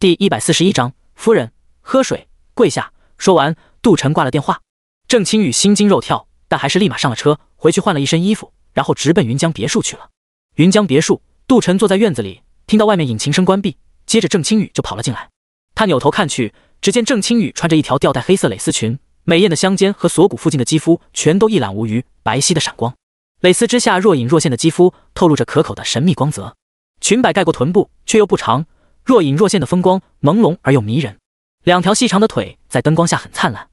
第一百四十一章，夫人喝水，跪下。说完，杜晨挂了电话。郑清雨心惊肉跳，但还是立马上了车，回去换了一身衣服，然后直奔云江别墅去了。云江别墅，杜晨坐在院子里，听到外面引擎声关闭，接着郑清雨就跑了进来。他扭头看去，只见郑清雨穿着一条吊带黑色蕾丝裙，美艳的香肩和锁骨附近的肌肤全都一览无余，白皙的闪光，蕾丝之下若隐若现的肌肤透露着可口的神秘光泽，裙摆盖过臀部却又不长。若隐若现的风光，朦胧而又迷人。两条细长的腿在灯光下很灿烂，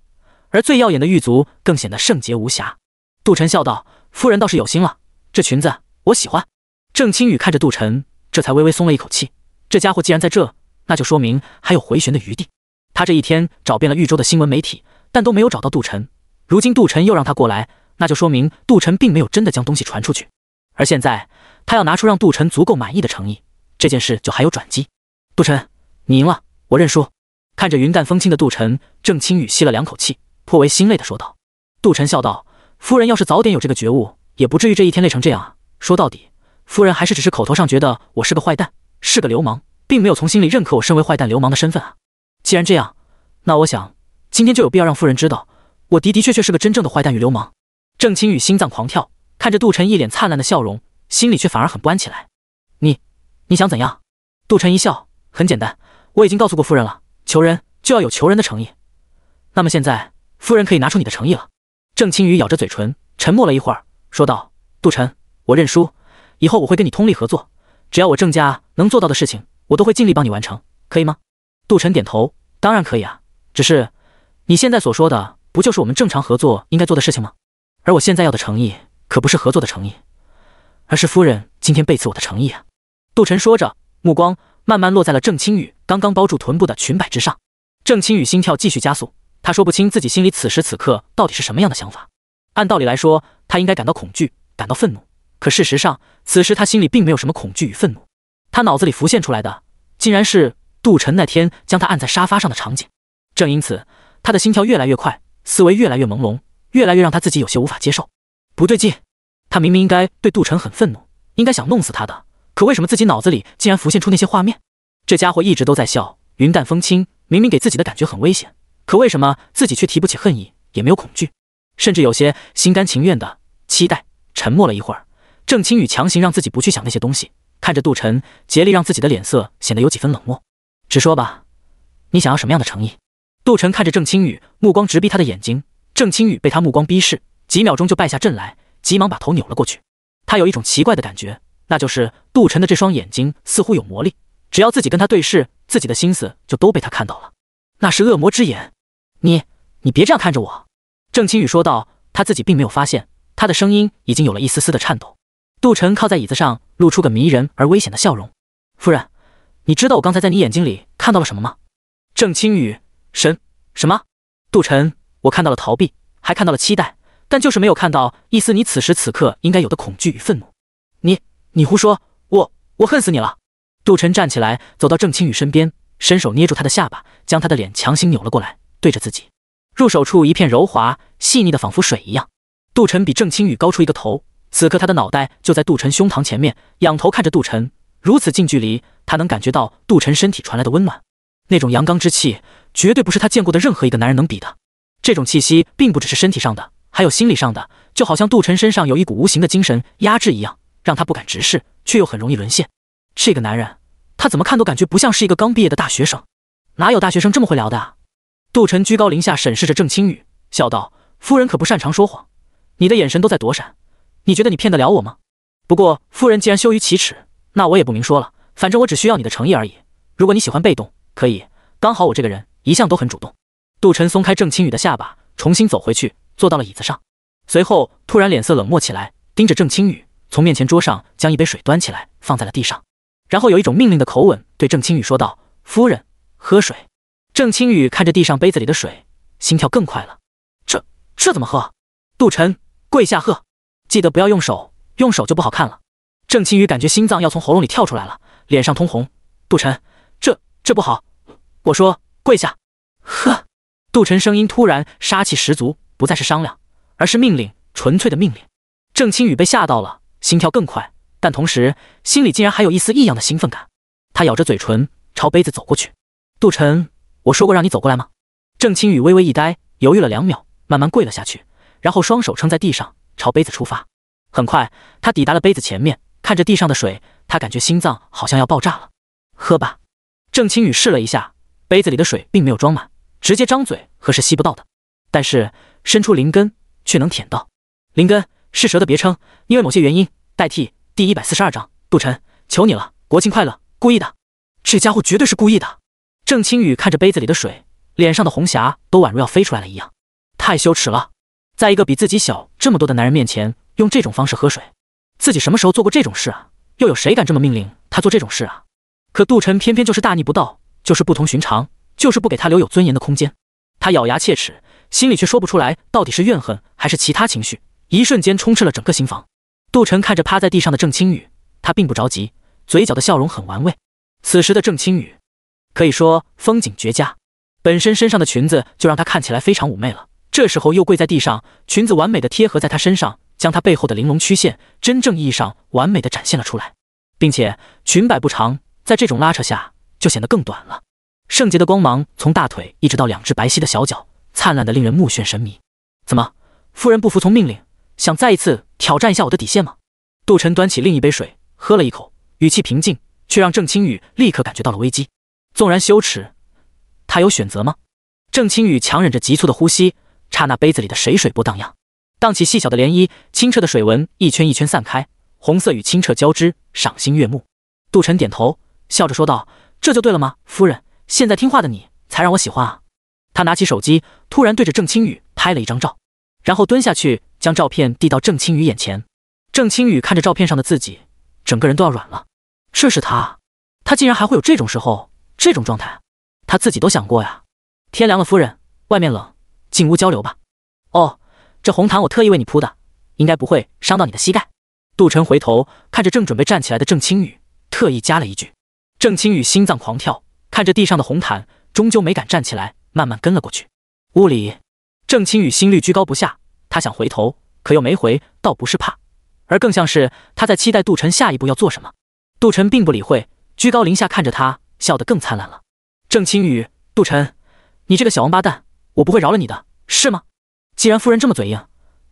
而最耀眼的玉足更显得圣洁无瑕。杜晨笑道：“夫人倒是有心了，这裙子我喜欢。”郑清雨看着杜晨，这才微微松了一口气。这家伙既然在这，那就说明还有回旋的余地。他这一天找遍了豫州的新闻媒体，但都没有找到杜晨。如今杜晨又让他过来，那就说明杜晨并没有真的将东西传出去。而现在他要拿出让杜晨足够满意的诚意，这件事就还有转机。杜晨，你赢了，我认输。看着云淡风轻的杜晨，郑清雨吸了两口气，颇为心累的说道。杜晨笑道：“夫人要是早点有这个觉悟，也不至于这一天累成这样啊。说到底，夫人还是只是口头上觉得我是个坏蛋，是个流氓，并没有从心里认可我身为坏蛋、流氓的身份啊。既然这样，那我想今天就有必要让夫人知道，我的的确确是个真正的坏蛋与流氓。”郑清雨心脏狂跳，看着杜晨一脸灿烂的笑容，心里却反而很不安起来。你，你想怎样？杜晨一笑。很简单，我已经告诉过夫人了。求人就要有求人的诚意。那么现在，夫人可以拿出你的诚意了。郑青雨咬着嘴唇，沉默了一会儿，说道：“杜晨，我认输。以后我会跟你通力合作，只要我郑家能做到的事情，我都会尽力帮你完成，可以吗？”杜晨点头：“当然可以啊。只是你现在所说的，不就是我们正常合作应该做的事情吗？而我现在要的诚意，可不是合作的诚意，而是夫人今天背刺我的诚意啊！”杜晨说着，目光。慢慢落在了郑清雨刚刚包住臀部的裙摆之上。郑清雨心跳继续加速，她说不清自己心里此时此刻到底是什么样的想法。按道理来说，她应该感到恐惧，感到愤怒。可事实上，此时她心里并没有什么恐惧与愤怒。她脑子里浮现出来的，竟然是杜晨那天将她按在沙发上的场景。正因此，她的心跳越来越快，思维越来越朦胧，越来越让她自己有些无法接受。不对劲，她明明应该对杜晨很愤怒，应该想弄死他的，可为什么自己脑子里竟然浮现出那些画面？这家伙一直都在笑，云淡风轻。明明给自己的感觉很危险，可为什么自己却提不起恨意，也没有恐惧，甚至有些心甘情愿的期待。沉默了一会儿，郑清宇强行让自己不去想那些东西，看着杜晨，竭力让自己的脸色显得有几分冷漠。直说吧，你想要什么样的诚意？杜晨看着郑清宇，目光直逼他的眼睛。郑清宇被他目光逼视，几秒钟就败下阵来，急忙把头扭了过去。他有一种奇怪的感觉，那就是杜晨的这双眼睛似乎有魔力。只要自己跟他对视，自己的心思就都被他看到了。那是恶魔之眼。你，你别这样看着我。”郑清雨说道。他自己并没有发现，他的声音已经有了一丝丝的颤抖。杜晨靠在椅子上，露出个迷人而危险的笑容。“夫人，你知道我刚才在你眼睛里看到了什么吗？”郑清雨神什么？杜晨，我看到了逃避，还看到了期待，但就是没有看到一丝你此时此刻应该有的恐惧与愤怒。你，你胡说！我，我恨死你了！杜晨站起来，走到郑清雨身边，伸手捏住他的下巴，将他的脸强行扭了过来，对着自己。入手处一片柔滑细腻的，仿佛水一样。杜晨比郑清雨高出一个头，此刻他的脑袋就在杜晨胸膛前面，仰头看着杜晨。如此近距离，他能感觉到杜晨身体传来的温暖，那种阳刚之气绝对不是他见过的任何一个男人能比的。这种气息并不只是身体上的，还有心理上的，就好像杜晨身上有一股无形的精神压制一样，让他不敢直视，却又很容易沦陷。这个男人，他怎么看都感觉不像是一个刚毕业的大学生，哪有大学生这么会聊的？啊？杜晨居高临下审视着郑清雨，笑道：“夫人可不擅长说谎，你的眼神都在躲闪，你觉得你骗得了我吗？不过夫人既然羞于启齿，那我也不明说了，反正我只需要你的诚意而已。如果你喜欢被动，可以，刚好我这个人一向都很主动。”杜晨松开郑清雨的下巴，重新走回去，坐到了椅子上，随后突然脸色冷漠起来，盯着郑清雨，从面前桌上将一杯水端起来，放在了地上。然后有一种命令的口吻对郑清雨说道：“夫人，喝水。”郑清雨看着地上杯子里的水，心跳更快了。这这怎么喝？杜晨，跪下喝，记得不要用手，用手就不好看了。郑清雨感觉心脏要从喉咙里跳出来了，脸上通红。杜晨，这这不好。我说，跪下喝。杜晨声音突然杀气十足，不再是商量，而是命令，纯粹的命令。郑清雨被吓到了，心跳更快。但同时，心里竟然还有一丝异样的兴奋感。他咬着嘴唇，朝杯子走过去。杜晨，我说过让你走过来吗？郑清雨微微一呆，犹豫了两秒，慢慢跪了下去，然后双手撑在地上，朝杯子出发。很快，他抵达了杯子前面，看着地上的水，他感觉心脏好像要爆炸了。喝吧。郑清雨试了一下，杯子里的水并没有装满，直接张嘴喝是吸不到的，但是伸出灵根却能舔到。灵根是蛇的别称，因为某些原因代替。第一百四十二章，杜晨，求你了！国庆快乐！故意的，这家伙绝对是故意的。郑清雨看着杯子里的水，脸上的红霞都宛如要飞出来了一样，太羞耻了！在一个比自己小这么多的男人面前用这种方式喝水，自己什么时候做过这种事啊？又有谁敢这么命令他做这种事啊？可杜晨偏偏就是大逆不道，就是不同寻常，就是不给他留有尊严的空间。他咬牙切齿，心里却说不出来到底是怨恨还是其他情绪，一瞬间充斥了整个心房。陆晨看着趴在地上的郑清雨，他并不着急，嘴角的笑容很玩味。此时的郑清雨可以说风景绝佳，本身身上的裙子就让她看起来非常妩媚了。这时候又跪在地上，裙子完美的贴合在她身上，将她背后的玲珑曲线真正意义上完美的展现了出来，并且裙摆不长，在这种拉扯下就显得更短了。圣洁的光芒从大腿一直到两只白皙的小脚，灿烂的令人目眩神迷。怎么，夫人不服从命令，想再一次？挑战一下我的底线吗？杜晨端起另一杯水，喝了一口，语气平静，却让郑清雨立刻感觉到了危机。纵然羞耻，他有选择吗？郑清雨强忍着急促的呼吸，刹那杯子里的水水波荡漾，荡起细小的涟漪，清澈的水纹一圈一圈散开，红色与清澈交织，赏心悦目。杜晨点头，笑着说道：“这就对了吗，夫人？现在听话的你才让我喜欢啊。”他拿起手机，突然对着郑清雨拍了一张照，然后蹲下去。将照片递到郑清宇眼前，郑清宇看着照片上的自己，整个人都要软了。这是他，他竟然还会有这种时候、这种状态，他自己都想过呀。天凉了，夫人，外面冷，进屋交流吧。哦，这红毯我特意为你铺的，应该不会伤到你的膝盖。杜晨回头看着正准备站起来的郑清宇，特意加了一句。郑清宇心脏狂跳，看着地上的红毯，终究没敢站起来，慢慢跟了过去。屋里，郑清宇心率居高不下。他想回头，可又没回，倒不是怕，而更像是他在期待杜晨下一步要做什么。杜晨并不理会，居高临下看着他，笑得更灿烂了。郑清雨，杜晨，你这个小王八蛋，我不会饶了你的，是吗？既然夫人这么嘴硬，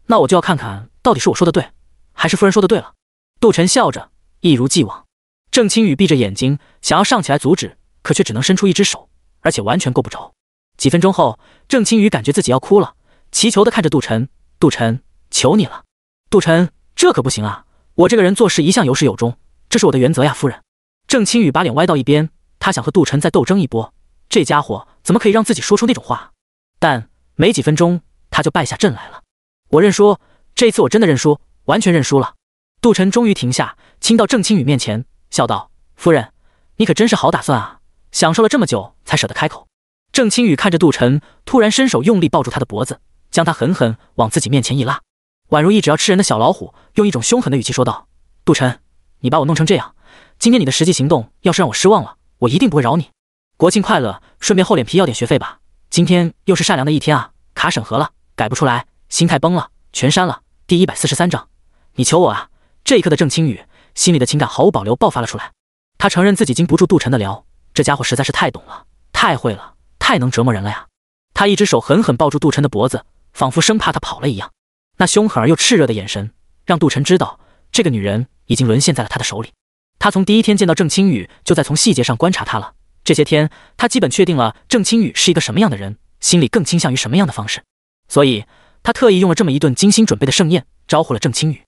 那我就要看看到底是我说的对，还是夫人说的对了。杜晨笑着，一如既往。郑清雨闭着眼睛，想要上起来阻止，可却只能伸出一只手，而且完全够不着。几分钟后，郑清雨感觉自己要哭了，祈求的看着杜晨。杜晨，求你了！杜晨，这可不行啊！我这个人做事一向有始有终，这是我的原则呀，夫人。郑清雨把脸歪到一边，他想和杜晨再斗争一波，这家伙怎么可以让自己说出那种话？但没几分钟，他就败下阵来了。我认输，这次我真的认输，完全认输了。杜晨终于停下，亲到郑清雨面前，笑道：“夫人，你可真是好打算啊！享受了这么久，才舍得开口。”郑清雨看着杜晨，突然伸手用力抱住他的脖子。将他狠狠往自己面前一拉，宛如一只要吃人的小老虎，用一种凶狠的语气说道：“杜晨，你把我弄成这样，今天你的实际行动要是让我失望了，我一定不会饶你。国庆快乐，顺便厚脸皮要点学费吧。今天又是善良的一天啊！卡审核了，改不出来，心态崩了，全删了。第一百四十三章，你求我啊！这一刻的郑清宇心里的情感毫无保留爆发了出来，他承认自己经不住杜晨的撩，这家伙实在是太懂了，太会了，太能折磨人了呀！他一只手狠狠抱住杜晨的脖子。”仿佛生怕他跑了一样，那凶狠而又炽热的眼神让杜晨知道，这个女人已经沦陷在了他的手里。他从第一天见到郑清雨，就在从细节上观察她了。这些天，他基本确定了郑清雨是一个什么样的人，心里更倾向于什么样的方式。所以，他特意用了这么一顿精心准备的盛宴招呼了郑清雨，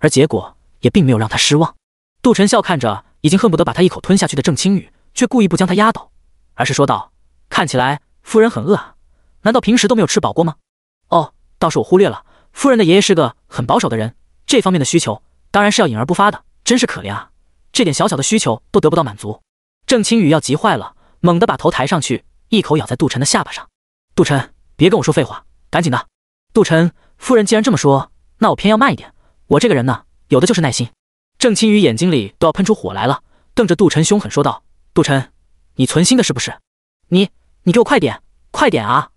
而结果也并没有让他失望。杜晨笑看着已经恨不得把她一口吞下去的郑清雨，却故意不将她压倒，而是说道：“看起来夫人很饿啊，难道平时都没有吃饱过吗？”倒是我忽略了，夫人的爷爷是个很保守的人，这方面的需求当然是要隐而不发的，真是可怜啊！这点小小的需求都得不到满足，郑清宇要急坏了，猛地把头抬上去，一口咬在杜晨的下巴上。杜晨，别跟我说废话，赶紧的！杜晨，夫人既然这么说，那我偏要慢一点。我这个人呢，有的就是耐心。郑清宇眼睛里都要喷出火来了，瞪着杜晨凶狠说道：“杜晨，你存心的是不是？你，你给我快点，快点啊！”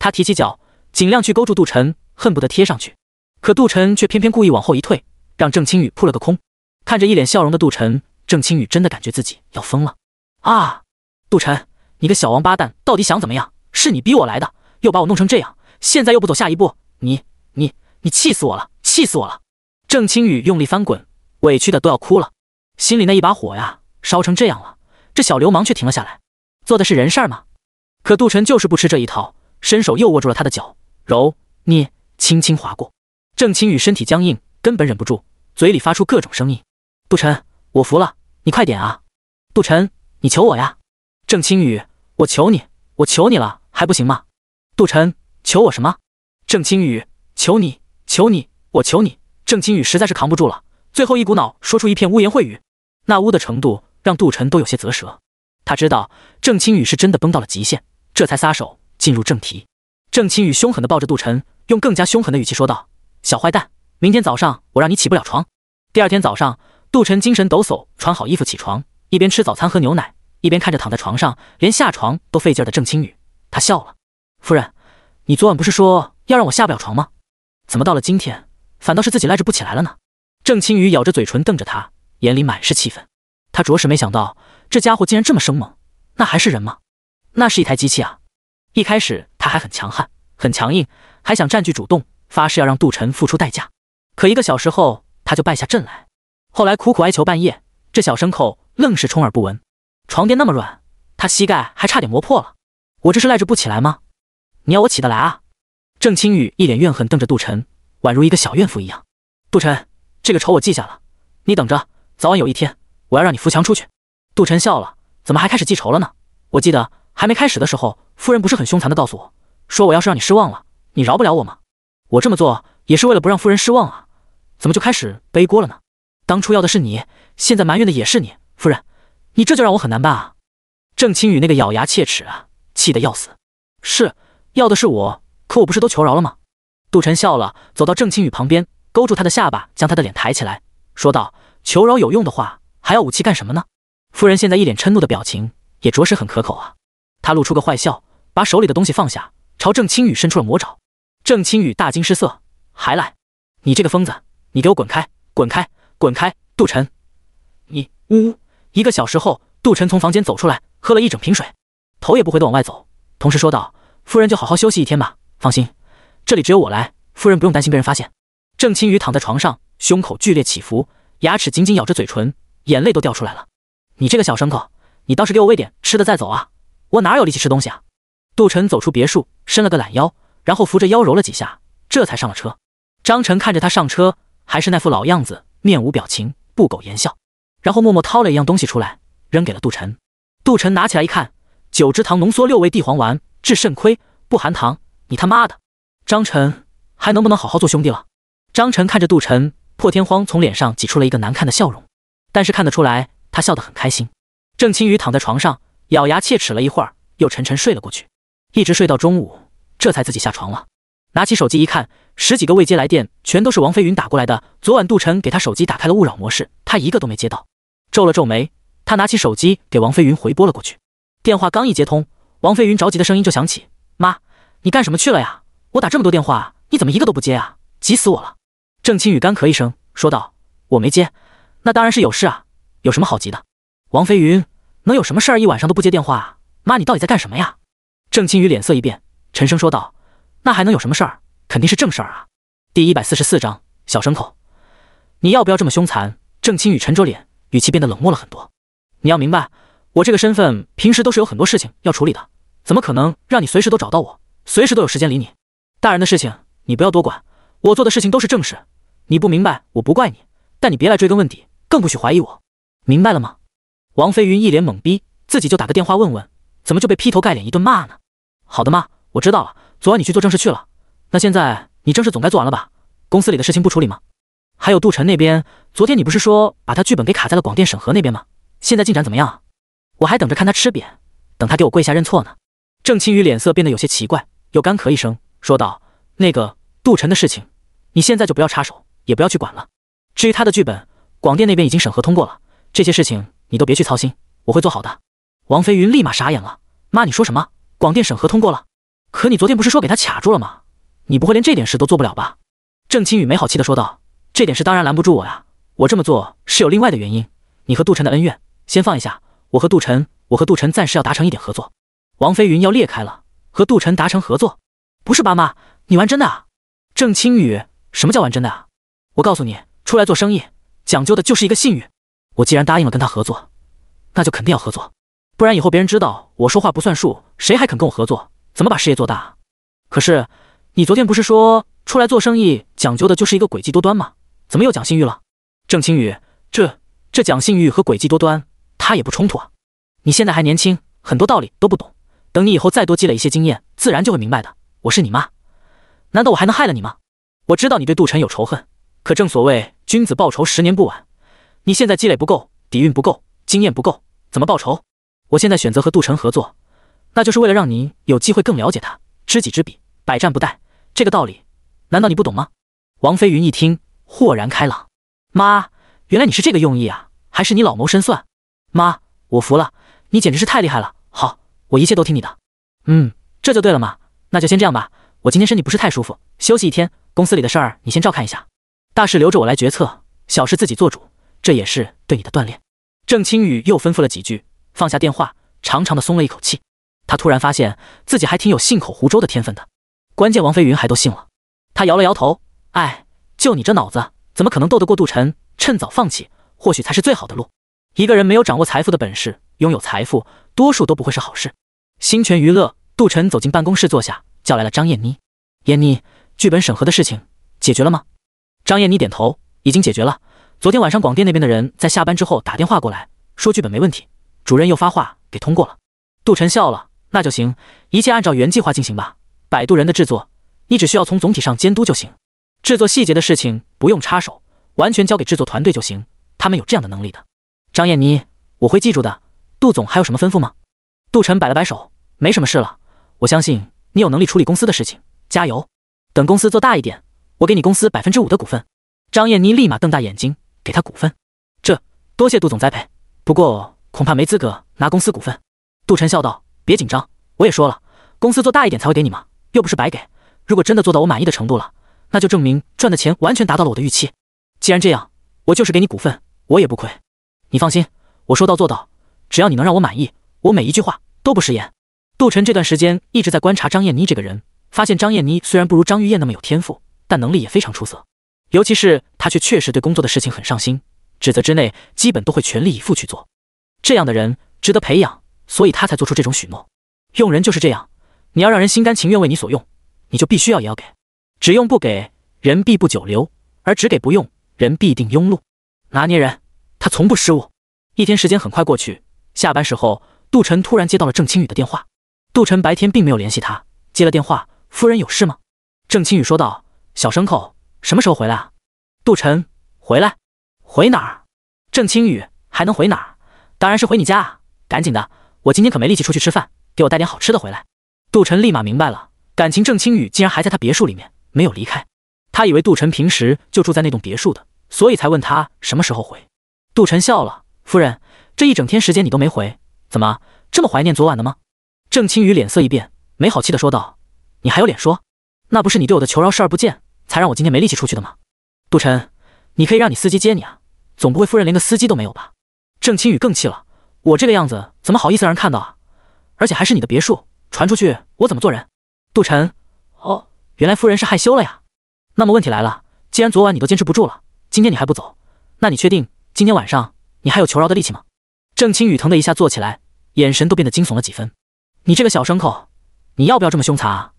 他提起脚。尽量去勾住杜晨，恨不得贴上去，可杜晨却偏偏故意往后一退，让郑清雨扑了个空。看着一脸笑容的杜晨，郑清雨真的感觉自己要疯了啊！杜晨，你个小王八蛋，到底想怎么样？是你逼我来的，又把我弄成这样，现在又不走下一步，你你你，气死我了，气死我了！郑清雨用力翻滚，委屈的都要哭了，心里那一把火呀，烧成这样了。这小流氓却停了下来，做的是人事吗？可杜晨就是不吃这一套，伸手又握住了他的脚。揉捏，轻轻划过，郑清宇身体僵硬，根本忍不住，嘴里发出各种声音。杜晨，我服了，你快点啊！杜晨，你求我呀！郑清宇，我求你，我求你了，还不行吗？杜晨，求我什么？郑清宇，求你，求你，我求你！郑清宇实在是扛不住了，最后一股脑说出一片污言秽语，那污的程度让杜晨都有些啧舌。他知道郑清宇是真的崩到了极限，这才撒手进入正题。郑清宇凶狠地抱着杜晨，用更加凶狠的语气说道：“小坏蛋，明天早上我让你起不了床。”第二天早上，杜晨精神抖擞，穿好衣服起床，一边吃早餐喝牛奶，一边看着躺在床上连下床都费劲的郑清宇，他笑了：“夫人，你昨晚不是说要让我下不了床吗？怎么到了今天，反倒是自己赖着不起来了呢？”郑清宇咬着嘴唇瞪着他，眼里满是气愤。他着实没想到这家伙竟然这么生猛，那还是人吗？那是一台机器啊！一开始他还很强悍，很强硬，还想占据主动，发誓要让杜晨付出代价。可一个小时后，他就败下阵来。后来苦苦哀求，半夜这小牲口愣是充耳不闻。床垫那么软，他膝盖还差点磨破了。我这是赖着不起来吗？你要我起得来啊？郑清雨一脸怨恨瞪着杜晨，宛如一个小怨妇一样。杜晨，这个仇我记下了，你等着，早晚有一天我要让你扶墙出去。杜晨笑了，怎么还开始记仇了呢？我记得。还没开始的时候，夫人不是很凶残的告诉我，说我要是让你失望了，你饶不了我吗？我这么做也是为了不让夫人失望啊，怎么就开始背锅了呢？当初要的是你，现在埋怨的也是你，夫人，你这就让我很难办啊！郑清宇那个咬牙切齿啊，气得要死。是要的是我，可我不是都求饶了吗？杜晨笑了，走到郑清宇旁边，勾住他的下巴，将他的脸抬起来，说道：“求饶有用的话，还要武器干什么呢？”夫人现在一脸嗔怒的表情，也着实很可口啊。他露出个坏笑，把手里的东西放下，朝郑清宇伸出了魔爪。郑清宇大惊失色，还来？你这个疯子，你给我滚开，滚开，滚开！杜晨，你呜！呜！一个小时后，杜晨从房间走出来，喝了一整瓶水，头也不回的往外走，同时说道：“夫人就好好休息一天吧，放心，这里只有我来，夫人不用担心被人发现。”郑清宇躺在床上，胸口剧烈起伏，牙齿紧紧咬着嘴唇，眼泪都掉出来了。你这个小牲口，你倒是给我喂点吃的再走啊！我哪有力气吃东西啊！杜晨走出别墅，伸了个懒腰，然后扶着腰揉了几下，这才上了车。张晨看着他上车，还是那副老样子，面无表情，不苟言笑，然后默默掏了一样东西出来，扔给了杜晨。杜晨拿起来一看，九芝堂浓缩六味地黄丸，治肾亏，不含糖。你他妈的，张晨还能不能好好做兄弟了？张晨看着杜晨，破天荒从脸上挤出了一个难看的笑容，但是看得出来他笑得很开心。郑青雨躺在床上。咬牙切齿了一会儿，又沉沉睡了过去，一直睡到中午，这才自己下床了。拿起手机一看，十几个未接来电，全都是王飞云打过来的。昨晚杜晨给他手机打开了勿扰模式，他一个都没接到。皱了皱眉，他拿起手机给王飞云回拨了过去。电话刚一接通，王飞云着急的声音就响起：“妈，你干什么去了呀？我打这么多电话你怎么一个都不接啊？急死我了！”郑清雨干咳一声，说道：“我没接，那当然是有事啊，有什么好急的？”王飞云。能有什么事儿？一晚上都不接电话，妈，你到底在干什么呀？郑清宇脸色一变，沉声说道：“那还能有什么事儿？肯定是正事儿啊！”第一百四十四章小牲口，你要不要这么凶残？郑清宇沉着脸，语气变得冷漠了很多。你要明白，我这个身份平时都是有很多事情要处理的，怎么可能让你随时都找到我，随时都有时间理你？大人的事情你不要多管，我做的事情都是正事。你不明白我不怪你，但你别来追根问底，更不许怀疑我，明白了吗？王飞云一脸懵逼，自己就打个电话问问，怎么就被劈头盖脸一顿骂呢？好的妈，我知道了。昨晚你去做正事去了，那现在你正事总该做完了吧？公司里的事情不处理吗？还有杜晨那边，昨天你不是说把他剧本给卡在了广电审核那边吗？现在进展怎么样啊？我还等着看他吃瘪，等他给我跪下认错呢。郑清雨脸色变得有些奇怪，又干咳一声，说道：“那个杜晨的事情，你现在就不要插手，也不要去管了。至于他的剧本，广电那边已经审核通过了，这些事情。”你都别去操心，我会做好的。王飞云立马傻眼了，妈，你说什么？广电审核通过了？可你昨天不是说给他卡住了吗？你不会连这点事都做不了吧？郑清宇没好气的说道：“这点事当然拦不住我呀，我这么做是有另外的原因。你和杜晨的恩怨先放一下，我和杜晨，我和杜晨暂时要达成一点合作。”王飞云要裂开了，和杜晨达成合作？不是爸妈，你玩真的？啊？郑清宇，什么叫玩真的啊？我告诉你，出来做生意讲究的就是一个信誉。我既然答应了跟他合作，那就肯定要合作，不然以后别人知道我说话不算数，谁还肯跟我合作？怎么把事业做大？可是你昨天不是说出来做生意讲究的就是一个诡计多端吗？怎么又讲信誉了？郑清宇，这这讲信誉和诡计多端，他也不冲突啊。你现在还年轻，很多道理都不懂，等你以后再多积累一些经验，自然就会明白的。我是你妈，难道我还能害了你吗？我知道你对杜晨有仇恨，可正所谓君子报仇，十年不晚。你现在积累不够，底蕴不够，经验不够，怎么报仇？我现在选择和杜晨合作，那就是为了让你有机会更了解他，知己知彼，百战不殆，这个道理难道你不懂吗？王飞云一听，豁然开朗，妈，原来你是这个用意啊！还是你老谋深算，妈，我服了，你简直是太厉害了！好，我一切都听你的。嗯，这就对了嘛，那就先这样吧。我今天身体不是太舒服，休息一天，公司里的事儿你先照看一下，大事留着我来决策，小事自己做主。这也是对你的锻炼。郑清宇又吩咐了几句，放下电话，长长的松了一口气。他突然发现自己还挺有信口胡诌的天分的，关键王飞云还都信了。他摇了摇头，哎，就你这脑子，怎么可能斗得过杜晨？趁早放弃，或许才是最好的路。一个人没有掌握财富的本事，拥有财富，多数都不会是好事。新泉娱乐，杜晨走进办公室坐下，叫来了张燕妮。燕妮，剧本审核的事情解决了吗？张燕妮点头，已经解决了。昨天晚上广电那边的人在下班之后打电话过来，说剧本没问题，主任又发话给通过了。杜晨笑了，那就行，一切按照原计划进行吧。摆渡人的制作，你只需要从总体上监督就行，制作细节的事情不用插手，完全交给制作团队就行，他们有这样的能力的。张燕妮，我会记住的。杜总还有什么吩咐吗？杜晨摆了摆手，没什么事了，我相信你有能力处理公司的事情，加油。等公司做大一点，我给你公司百分之五的股份。张燕妮立马瞪大眼睛。给他股份，这多谢杜总栽培。不过恐怕没资格拿公司股份。杜晨笑道：“别紧张，我也说了，公司做大一点才会给你嘛，又不是白给。如果真的做到我满意的程度了，那就证明赚的钱完全达到了我的预期。既然这样，我就是给你股份，我也不亏。你放心，我说到做到，只要你能让我满意，我每一句话都不食言。”杜晨这段时间一直在观察张燕妮这个人，发现张燕妮虽然不如张玉燕那么有天赋，但能力也非常出色。尤其是他却确实对工作的事情很上心，指责之内基本都会全力以赴去做。这样的人值得培养，所以他才做出这种许诺。用人就是这样，你要让人心甘情愿为你所用，你就必须要也要给。只用不给人，必不久留；而只给不用人，必定庸碌。拿捏人，他从不失误。一天时间很快过去，下班时候，杜晨突然接到了郑清雨的电话。杜晨白天并没有联系他，接了电话，夫人有事吗？郑清雨说道：“小牲口。”什么时候回来啊？杜晨，回来？回哪儿？郑清雨还能回哪儿？当然是回你家啊！赶紧的，我今天可没力气出去吃饭，给我带点好吃的回来。杜晨立马明白了，感情郑清雨竟然还在他别墅里面，没有离开。他以为杜晨平时就住在那栋别墅的，所以才问他什么时候回。杜晨笑了，夫人，这一整天时间你都没回，怎么这么怀念昨晚的吗？郑清雨脸色一变，没好气的说道：“你还有脸说？那不是你对我的求饶视而不见？”才让我今天没力气出去的吗？杜晨，你可以让你司机接你啊，总不会夫人连个司机都没有吧？郑清雨更气了，我这个样子怎么好意思让人看到啊？而且还是你的别墅，传出去我怎么做人？杜晨，哦，原来夫人是害羞了呀。那么问题来了，既然昨晚你都坚持不住了，今天你还不走，那你确定今天晚上你还有求饶的力气吗？郑清雨疼的一下坐起来，眼神都变得惊悚了几分。你这个小牲口，你要不要这么凶残啊？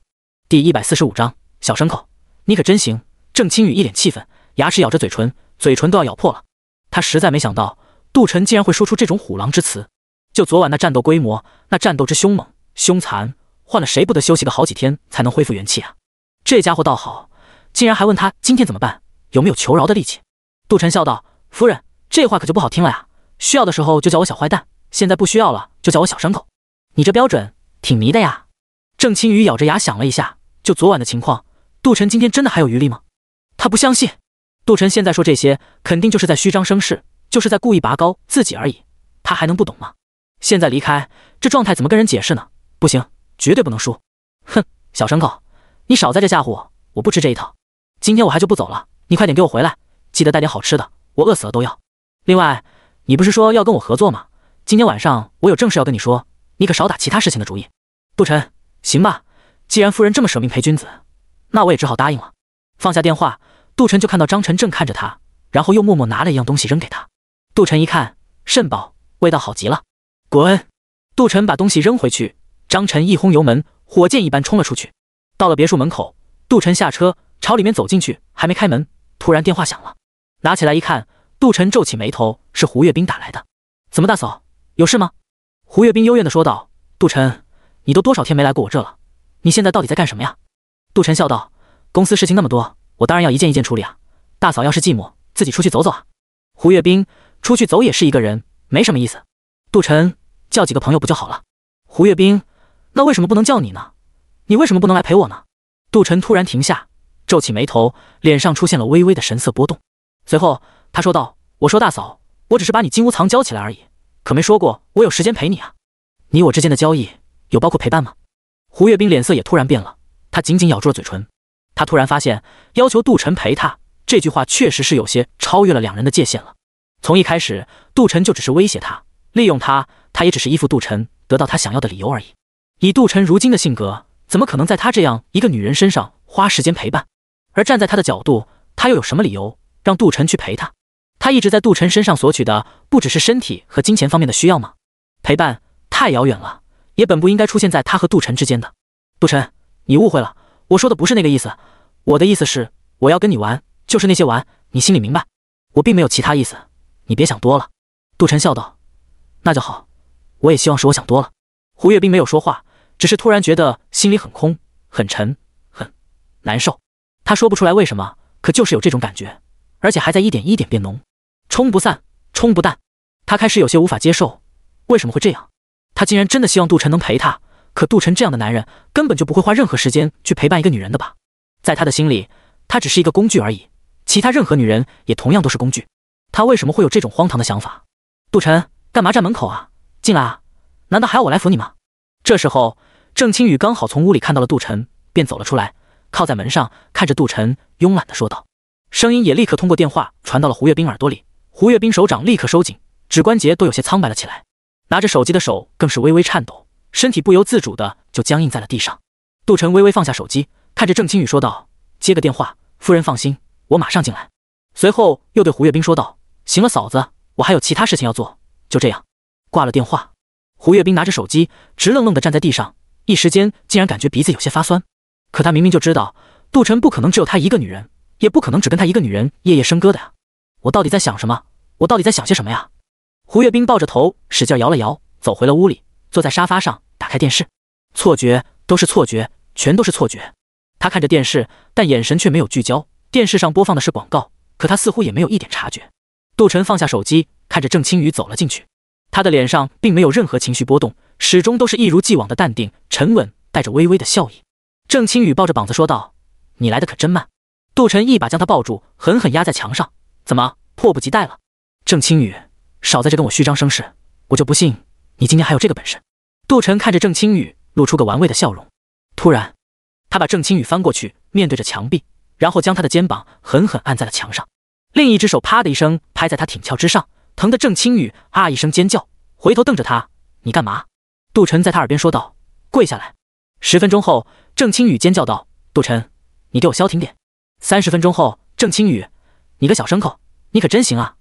第一百四十五章小牲口。你可真行！郑清雨一脸气愤，牙齿咬着嘴唇，嘴唇都要咬破了。他实在没想到杜晨竟然会说出这种虎狼之词。就昨晚那战斗规模，那战斗之凶猛、凶残，换了谁不得休息个好几天才能恢复元气啊？这家伙倒好，竟然还问他今天怎么办，有没有求饶的力气？杜晨笑道：“夫人，这话可就不好听了呀。需要的时候就叫我小坏蛋，现在不需要了就叫我小牲口。你这标准挺迷的呀。”郑清雨咬着牙想了一下，就昨晚的情况。杜晨今天真的还有余力吗？他不相信。杜晨现在说这些，肯定就是在虚张声势，就是在故意拔高自己而已。他还能不懂吗？现在离开，这状态怎么跟人解释呢？不行，绝对不能输！哼，小牲口，你少在这吓唬我，我不吃这一套。今天我还就不走了，你快点给我回来，记得带点好吃的，我饿死了都要。另外，你不是说要跟我合作吗？今天晚上我有正事要跟你说，你可少打其他事情的主意。杜晨，行吧，既然夫人这么舍命陪君子。那我也只好答应了。放下电话，杜晨就看到张晨正看着他，然后又默默拿了一样东西扔给他。杜晨一看，肾宝，味道好极了。滚！杜晨把东西扔回去，张晨一轰油门，火箭一般冲了出去。到了别墅门口，杜晨下车，朝里面走进去，还没开门，突然电话响了，拿起来一看，杜晨皱起眉头，是胡月兵打来的。怎么，大嫂，有事吗？胡月兵幽怨地说道：“杜晨，你都多少天没来过我这了？你现在到底在干什么呀？”杜晨笑道：“公司事情那么多，我当然要一件一件处理啊。大嫂要是寂寞，自己出去走走啊。”胡月冰出去走也是一个人，没什么意思。”杜晨：“叫几个朋友不就好了？”胡月冰，那为什么不能叫你呢？你为什么不能来陪我呢？”杜晨突然停下，皱起眉头，脸上出现了微微的神色波动。随后他说道：“我说大嫂，我只是把你金屋藏娇起来而已，可没说过我有时间陪你啊。你我之间的交易，有包括陪伴吗？”胡月冰脸色也突然变了。他紧紧咬住了嘴唇，他突然发现，要求杜晨陪他这句话确实是有些超越了两人的界限了。从一开始，杜晨就只是威胁他，利用他，他也只是依附杜晨，得到他想要的理由而已。以杜晨如今的性格，怎么可能在他这样一个女人身上花时间陪伴？而站在他的角度，他又有什么理由让杜晨去陪他？他一直在杜晨身上索取的，不只是身体和金钱方面的需要吗？陪伴太遥远了，也本不应该出现在他和杜晨之间的。杜晨。你误会了，我说的不是那个意思，我的意思是我要跟你玩，就是那些玩，你心里明白，我并没有其他意思，你别想多了。杜晨笑道：“那就好，我也希望是我想多了。”胡月并没有说话，只是突然觉得心里很空、很沉、很难受。他说不出来为什么，可就是有这种感觉，而且还在一点一点变浓，冲不散，冲不淡。他开始有些无法接受，为什么会这样？他竟然真的希望杜晨能陪他。可杜晨这样的男人根本就不会花任何时间去陪伴一个女人的吧，在他的心里，她只是一个工具而已，其他任何女人也同样都是工具。他为什么会有这种荒唐的想法？杜晨，干嘛站门口啊？进来啊！难道还要我来扶你吗？这时候，郑清宇刚好从屋里看到了杜晨，便走了出来，靠在门上，看着杜晨，慵懒地说道，声音也立刻通过电话传到了胡月兵耳朵里。胡月兵手掌立刻收紧，指关节都有些苍白了起来，拿着手机的手更是微微颤抖。身体不由自主的就僵硬在了地上。杜晨微微放下手机，看着郑清雨说道：“接个电话，夫人放心，我马上进来。”随后又对胡月兵说道：“行了，嫂子，我还有其他事情要做，就这样。”挂了电话，胡月兵拿着手机，直愣愣的站在地上，一时间竟然感觉鼻子有些发酸。可他明明就知道，杜晨不可能只有他一个女人，也不可能只跟他一个女人夜夜笙歌的呀！我到底在想什么？我到底在想些什么呀？胡月兵抱着头使劲摇了摇，走回了屋里。坐在沙发上，打开电视，错觉都是错觉，全都是错觉。他看着电视，但眼神却没有聚焦。电视上播放的是广告，可他似乎也没有一点察觉。杜晨放下手机，看着郑青雨走了进去。他的脸上并没有任何情绪波动，始终都是一如既往的淡定、沉稳，带着微微的笑意。郑青雨抱着膀子说道：“你来的可真慢。”杜晨一把将他抱住，狠狠压在墙上：“怎么迫不及待了？”郑青雨：“少在这跟我虚张声势，我就不信。”你今天还有这个本事？杜晨看着郑清雨，露出个玩味的笑容。突然，他把郑清雨翻过去，面对着墙壁，然后将他的肩膀狠狠按在了墙上。另一只手啪的一声拍在他挺翘之上，疼得郑清雨啊一声尖叫，回头瞪着他：“你干嘛？”杜晨在他耳边说道：“跪下来。”十分钟后，郑清雨尖叫道：“杜晨，你给我消停点！”三十分钟后，郑清雨：“你个小牲口，你可真行啊！”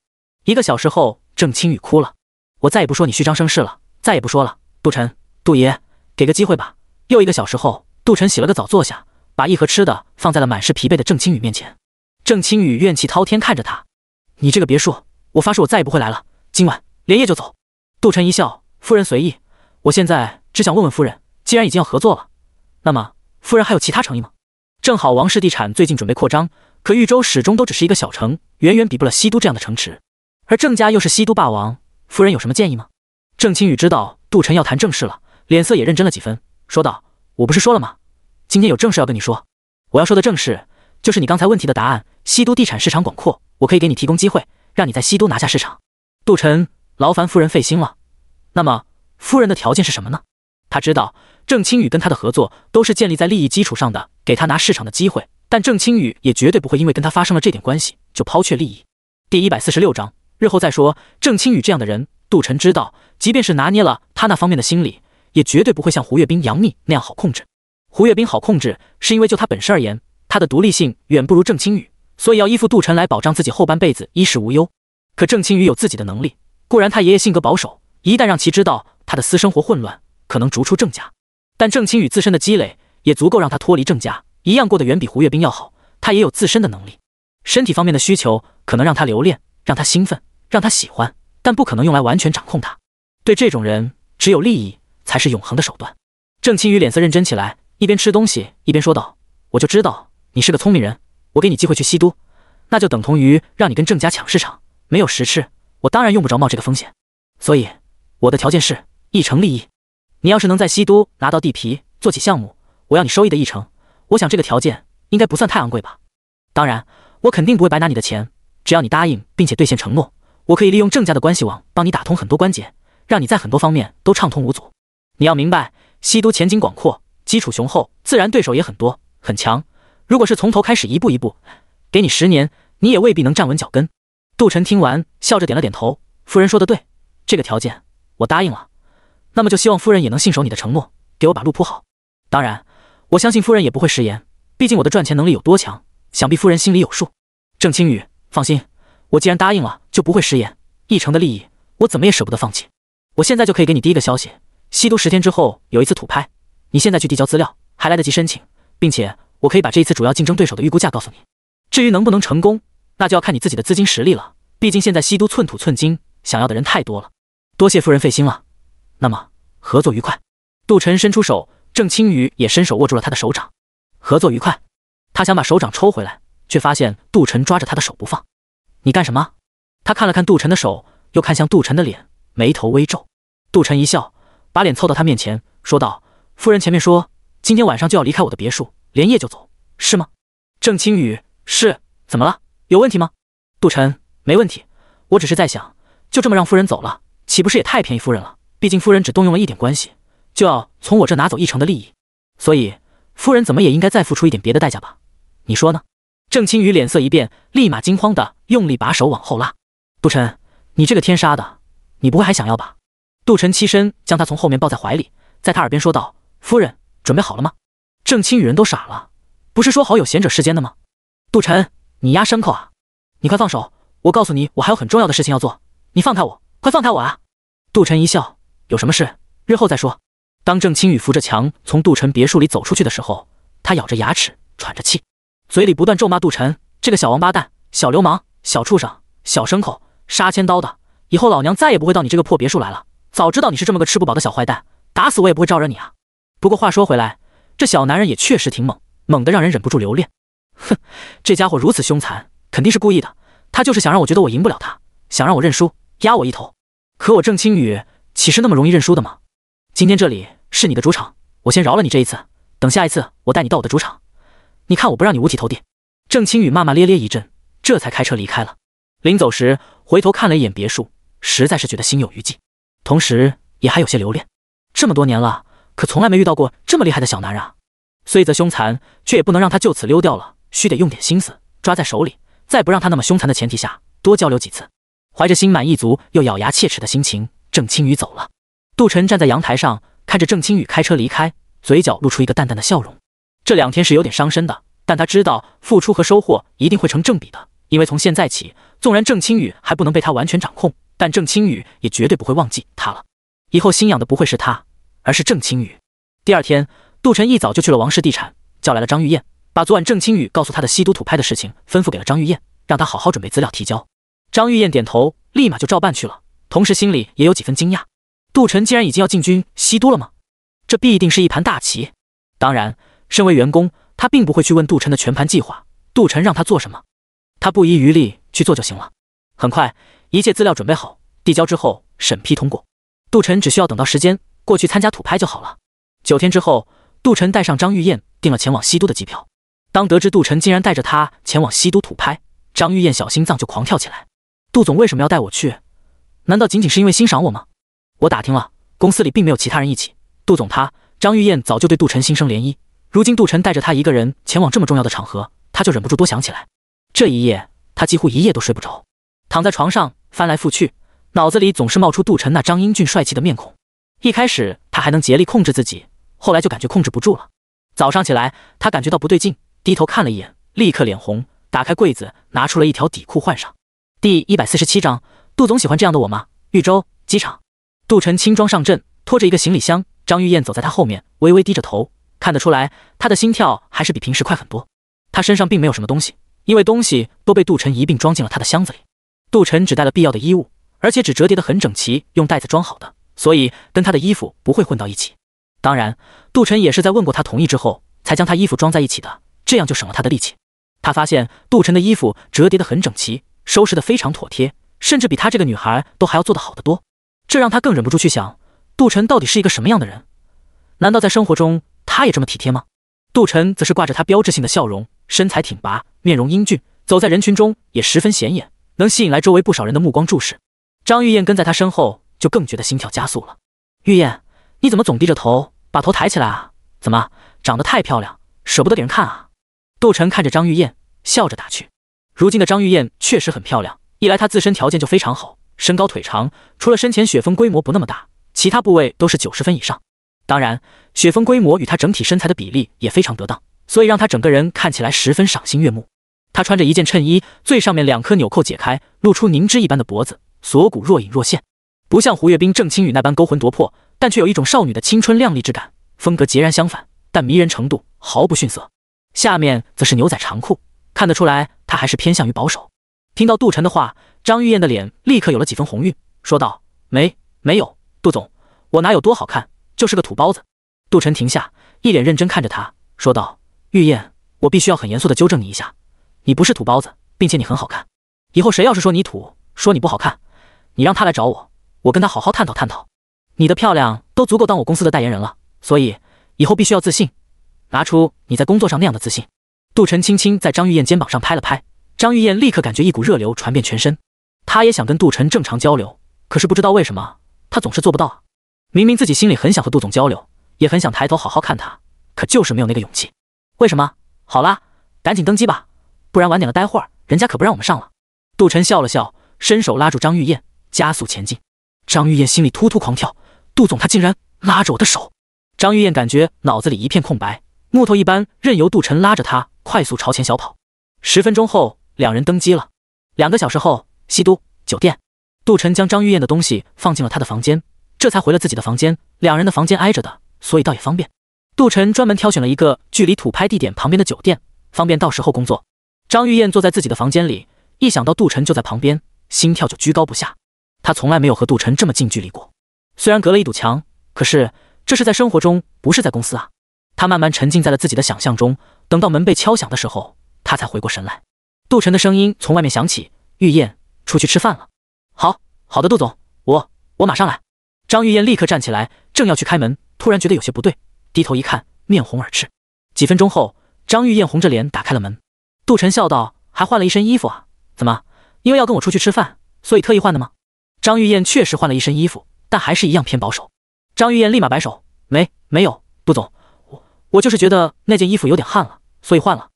一个小时后，郑清雨哭了：“我再也不说你虚张声势了。”再也不说了，杜晨，杜爷，给个机会吧。又一个小时后，杜晨洗了个澡，坐下，把一盒吃的放在了满是疲惫的郑清宇面前。郑清宇怨气滔天，看着他：“你这个别墅，我发誓我再也不会来了。今晚连夜就走。”杜晨一笑：“夫人随意，我现在只想问问夫人，既然已经要合作了，那么夫人还有其他诚意吗？正好王氏地产最近准备扩张，可豫州始终都只是一个小城，远远比不了西都这样的城池。而郑家又是西都霸王，夫人有什么建议吗？”郑清宇知道杜晨要谈正事了，脸色也认真了几分，说道：“我不是说了吗？今天有正事要跟你说。我要说的正事，就是你刚才问题的答案。西都地产市场广阔，我可以给你提供机会，让你在西都拿下市场。杜晨，劳烦夫人费心了。那么，夫人的条件是什么呢？”他知道郑清宇跟他的合作都是建立在利益基础上的，给他拿市场的机会，但郑清宇也绝对不会因为跟他发生了这点关系就抛却利益。第一百四十六章，日后再说。郑清宇这样的人。杜晨知道，即便是拿捏了他那方面的心理，也绝对不会像胡月兵、杨幂那样好控制。胡月兵好控制，是因为就他本身而言，他的独立性远不如郑清宇，所以要依附杜晨来保障自己后半辈子衣食无忧。可郑清宇有自己的能力，固然他爷爷性格保守，一旦让其知道他的私生活混乱，可能逐出郑家。但郑清宇自身的积累也足够让他脱离郑家，一样过得远比胡月兵要好。他也有自身的能力，身体方面的需求可能让他留恋，让他兴奋，让他喜欢。但不可能用来完全掌控他。对这种人，只有利益才是永恒的手段。郑清宇脸色认真起来，一边吃东西一边说道：“我就知道你是个聪明人。我给你机会去西都，那就等同于让你跟郑家抢市场。没有实吃，我当然用不着冒这个风险。所以我的条件是一成利益。你要是能在西都拿到地皮，做起项目，我要你收益的一成。我想这个条件应该不算太昂贵吧？当然，我肯定不会白拿你的钱，只要你答应并且兑现承诺。”我可以利用郑家的关系网，帮你打通很多关节，让你在很多方面都畅通无阻。你要明白，西都前景广阔，基础雄厚，自然对手也很多很强。如果是从头开始，一步一步，给你十年，你也未必能站稳脚跟。杜晨听完，笑着点了点头：“夫人说的对，这个条件我答应了。那么就希望夫人也能信守你的承诺，给我把路铺好。当然，我相信夫人也不会食言，毕竟我的赚钱能力有多强，想必夫人心里有数。”郑清雨，放心。我既然答应了，就不会食言。一成的利益，我怎么也舍不得放弃。我现在就可以给你第一个消息：西都十天之后有一次土拍，你现在去递交资料还来得及申请，并且我可以把这一次主要竞争对手的预估价告诉你。至于能不能成功，那就要看你自己的资金实力了。毕竟现在西都寸土寸金，想要的人太多了。多谢夫人费心了，那么合作愉快。杜晨伸出手，郑青雨也伸手握住了他的手掌，合作愉快。他想把手掌抽回来，却发现杜晨抓着他的手不放。你干什么？他看了看杜晨的手，又看向杜晨的脸，眉头微皱。杜晨一笑，把脸凑到他面前，说道：“夫人前面说，今天晚上就要离开我的别墅，连夜就走，是吗？”郑清雨是，怎么了？有问题吗？杜晨，没问题。我只是在想，就这么让夫人走了，岂不是也太便宜夫人了？毕竟夫人只动用了一点关系，就要从我这拿走一成的利益，所以夫人怎么也应该再付出一点别的代价吧？你说呢？郑清雨脸色一变，立马惊慌的用力把手往后拉。杜晨，你这个天杀的，你不会还想要吧？杜晨起身将她从后面抱在怀里，在她耳边说道：“夫人，准备好了吗？”郑清雨人都傻了，不是说好有贤者世间的吗？杜晨，你压牲口啊？你快放手！我告诉你，我还有很重要的事情要做，你放开我，快放开我啊！杜晨一笑：“有什么事，日后再说。”当郑清雨扶着墙从杜晨别墅里走出去的时候，他咬着牙齿，喘着气。嘴里不断咒骂杜晨这个小王八蛋、小流氓、小畜生、小牲口、杀千刀的！以后老娘再也不会到你这个破别墅来了。早知道你是这么个吃不饱的小坏蛋，打死我也不会招惹你啊！不过话说回来，这小男人也确实挺猛，猛的让人忍不住留恋。哼，这家伙如此凶残，肯定是故意的。他就是想让我觉得我赢不了他，想让我认输，压我一头。可我郑青雨岂是那么容易认输的吗？今天这里是你的主场，我先饶了你这一次。等下一次，我带你到我的主场。你看我不让你五体投地！郑清雨骂骂咧咧一阵，这才开车离开了。临走时回头看了一眼别墅，实在是觉得心有余悸，同时也还有些留恋。这么多年了，可从来没遇到过这么厉害的小男人啊！虽则凶残，却也不能让他就此溜掉了，须得用点心思抓在手里，在不让他那么凶残的前提下，多交流几次。怀着心满意足又咬牙切齿的心情，郑清雨走了。杜晨站在阳台上看着郑清雨开车离开，嘴角露出一个淡淡的笑容。这两天是有点伤身的，但他知道付出和收获一定会成正比的，因为从现在起，纵然郑清宇还不能被他完全掌控，但郑清宇也绝对不会忘记他了。以后心痒的不会是他，而是郑清宇。第二天，杜晨一早就去了王氏地产，叫来了张玉燕，把昨晚郑清宇告诉他的西都土拍的事情吩咐给了张玉燕，让他好好准备资料提交。张玉燕点头，立马就照办去了，同时心里也有几分惊讶：杜晨既然已经要进军西都了吗？这必定是一盘大棋。当然。身为员工，他并不会去问杜晨的全盘计划。杜晨让他做什么，他不遗余力去做就行了。很快，一切资料准备好，递交之后审批通过，杜晨只需要等到时间过去参加土拍就好了。九天之后，杜晨带上张玉燕订了前往西都的机票。当得知杜晨竟然带着她前往西都土拍，张玉燕小心脏就狂跳起来。杜总为什么要带我去？难道仅仅是因为欣赏我吗？我打听了，公司里并没有其他人一起。杜总他，张玉燕早就对杜晨心生涟漪。如今杜晨带着他一个人前往这么重要的场合，他就忍不住多想起来。这一夜，他几乎一夜都睡不着，躺在床上翻来覆去，脑子里总是冒出杜晨那张英俊帅气的面孔。一开始他还能竭力控制自己，后来就感觉控制不住了。早上起来，他感觉到不对劲，低头看了一眼，立刻脸红，打开柜子拿出了一条底裤换上。第一百四十七章，杜总喜欢这样的我吗？玉州机场，杜晨轻装上阵，拖着一个行李箱，张玉燕走在他后面，微微低着头。看得出来，他的心跳还是比平时快很多。他身上并没有什么东西，因为东西都被杜晨一并装进了他的箱子里。杜晨只带了必要的衣物，而且只折叠得很整齐，用袋子装好的，所以跟他的衣服不会混到一起。当然，杜晨也是在问过他同意之后，才将他衣服装在一起的，这样就省了他的力气。他发现杜晨的衣服折叠得很整齐，收拾得非常妥帖，甚至比他这个女孩都还要做得好得多。这让他更忍不住去想，杜晨到底是一个什么样的人？难道在生活中？他也这么体贴吗？杜晨则是挂着他标志性的笑容，身材挺拔，面容英俊，走在人群中也十分显眼，能吸引来周围不少人的目光注视。张玉燕跟在他身后，就更觉得心跳加速了。玉燕，你怎么总低着头？把头抬起来啊！怎么长得太漂亮，舍不得给人看啊？杜晨看着张玉燕，笑着打趣。如今的张玉燕确实很漂亮，一来她自身条件就非常好，身高腿长，除了身前雪峰规模不那么大，其他部位都是九十分以上。当然，雪峰规模与他整体身材的比例也非常得当，所以让他整个人看起来十分赏心悦目。他穿着一件衬衣，最上面两颗纽扣解开，露出凝脂一般的脖子，锁骨若隐若现，不像胡月冰、郑清宇那般勾魂夺魄，但却有一种少女的青春靓丽之感，风格截然相反，但迷人程度毫不逊色。下面则是牛仔长裤，看得出来他还是偏向于保守。听到杜晨的话，张玉燕的脸立刻有了几分红晕，说道：“没没有，杜总，我哪有多好看。”就是个土包子，杜晨停下，一脸认真看着他，说道：“玉燕，我必须要很严肃的纠正你一下，你不是土包子，并且你很好看。以后谁要是说你土，说你不好看，你让他来找我，我跟他好好探讨探讨。你的漂亮都足够当我公司的代言人了，所以以后必须要自信，拿出你在工作上那样的自信。”杜晨轻轻在张玉燕肩膀上拍了拍，张玉燕立刻感觉一股热流传遍全身。她也想跟杜晨正常交流，可是不知道为什么，她总是做不到啊。明明自己心里很想和杜总交流，也很想抬头好好看他，可就是没有那个勇气。为什么？好啦，赶紧登机吧，不然晚点了，待会儿人家可不让我们上了。杜晨笑了笑，伸手拉住张玉燕，加速前进。张玉燕心里突突狂跳，杜总他竟然拉着我的手。张玉燕感觉脑子里一片空白，木头一般，任由杜晨拉着他快速朝前小跑。十分钟后，两人登机了。两个小时后，西都酒店，杜晨将张玉燕的东西放进了他的房间。这才回了自己的房间，两人的房间挨着的，所以倒也方便。杜晨专门挑选了一个距离土拍地点旁边的酒店，方便到时候工作。张玉燕坐在自己的房间里，一想到杜晨就在旁边，心跳就居高不下。她从来没有和杜晨这么近距离过，虽然隔了一堵墙，可是这是在生活中，不是在公司啊。她慢慢沉浸在了自己的想象中，等到门被敲响的时候，她才回过神来。杜晨的声音从外面响起：“玉燕，出去吃饭了。”“好好的，杜总，我我马上来。”张玉燕立刻站起来，正要去开门，突然觉得有些不对，低头一看，面红耳赤。几分钟后，张玉燕红着脸打开了门。杜晨笑道：“还换了一身衣服啊？怎么，因为要跟我出去吃饭，所以特意换的吗？”张玉燕确实换了一身衣服，但还是一样偏保守。张玉燕立马摆手：“没，没有，杜总，我我就是觉得那件衣服有点汗了，所以换了。”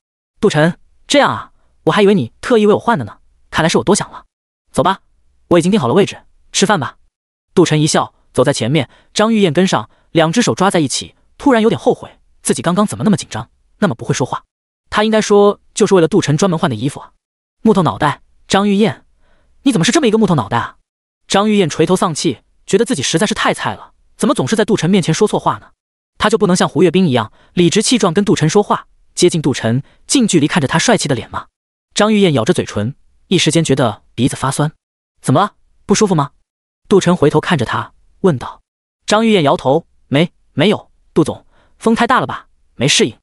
杜晨：“这样啊，我还以为你特意为我换的呢，看来是我多想了。走吧，我已经订好了位置，吃饭吧。”杜晨一笑。走在前面，张玉燕跟上，两只手抓在一起，突然有点后悔自己刚刚怎么那么紧张，那么不会说话。她应该说就是为了杜晨专门换的衣服啊！木头脑袋，张玉燕，你怎么是这么一个木头脑袋啊？张玉燕垂头丧气，觉得自己实在是太菜了，怎么总是在杜晨面前说错话呢？他就不能像胡月冰一样理直气壮跟杜晨说话，接近杜晨，近距离看着他帅气的脸吗？张玉燕咬着嘴唇，一时间觉得鼻子发酸。怎么了？不舒服吗？杜晨回头看着他，问道：“张玉燕，摇头，没，没有。杜总，风太大了吧？没适应。”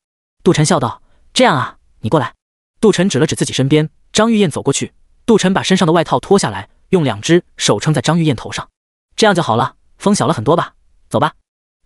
杜晨笑道：“这样啊，你过来。”杜晨指了指自己身边，张玉燕走过去。杜晨把身上的外套脱下来，用两只手撑在张玉燕头上，这样就好了，风小了很多吧？走吧。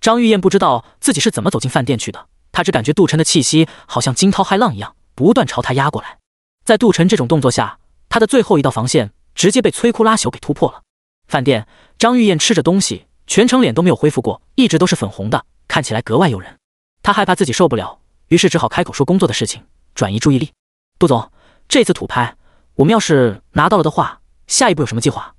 张玉燕不知道自己是怎么走进饭店去的，她只感觉杜晨的气息好像惊涛骇浪一样，不断朝她压过来。在杜晨这种动作下，她的最后一道防线直接被摧枯拉朽给突破了。饭店。张玉燕吃着东西，全程脸都没有恢复过，一直都是粉红的，看起来格外诱人。她害怕自己受不了，于是只好开口说工作的事情，转移注意力。杜总，这次土拍，我们要是拿到了的话，下一步有什么计划？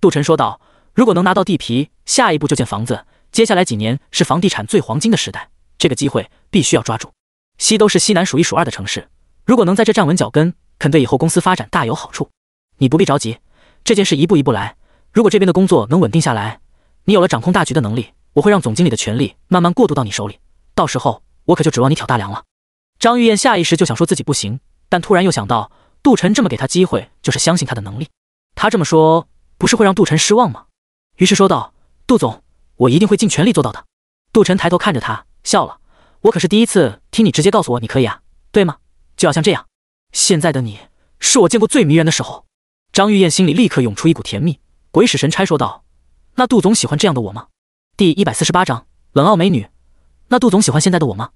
杜晨说道：“如果能拿到地皮，下一步就建房子。接下来几年是房地产最黄金的时代，这个机会必须要抓住。西都是西南数一数二的城市，如果能在这站稳脚跟，肯对以后公司发展大有好处。你不必着急，这件事一步一步来。”如果这边的工作能稳定下来，你有了掌控大局的能力，我会让总经理的权力慢慢过渡到你手里。到时候我可就指望你挑大梁了。张玉燕下意识就想说自己不行，但突然又想到杜晨这么给他机会，就是相信他的能力。他这么说不是会让杜晨失望吗？于是说道：“杜总，我一定会尽全力做到的。”杜晨抬头看着他笑了：“我可是第一次听你直接告诉我你可以啊，对吗？就要像这样，现在的你是我见过最迷人的时候。”张玉燕心里立刻涌出一股甜蜜。鬼使神差说道：“那杜总喜欢这样的我吗？”第一百四十八章冷傲美女。那杜总喜欢现在的我吗？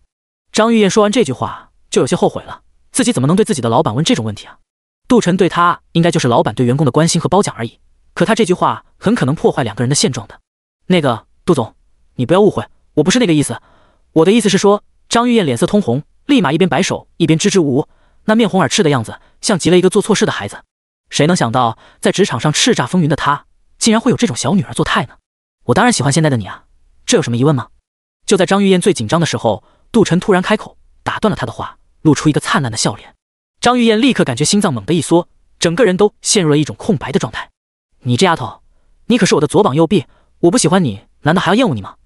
张玉燕说完这句话就有些后悔了，自己怎么能对自己的老板问这种问题啊？杜晨对她应该就是老板对员工的关心和褒奖而已，可他这句话很可能破坏两个人的现状的。那个杜总，你不要误会，我不是那个意思，我的意思是说……张玉燕脸色通红，立马一边摆手一边支支吾吾，那面红耳赤的样子像极了一个做错事的孩子。谁能想到，在职场上叱咤风云的她？竟然会有这种小女儿做态呢？我当然喜欢现在的你啊，这有什么疑问吗？就在张玉燕最紧张的时候，杜晨突然开口打断了她的话，露出一个灿烂的笑脸。张玉燕立刻感觉心脏猛地一缩，整个人都陷入了一种空白的状态。你这丫头，你可是我的左膀右臂，我不喜欢你，难道还要厌恶你吗？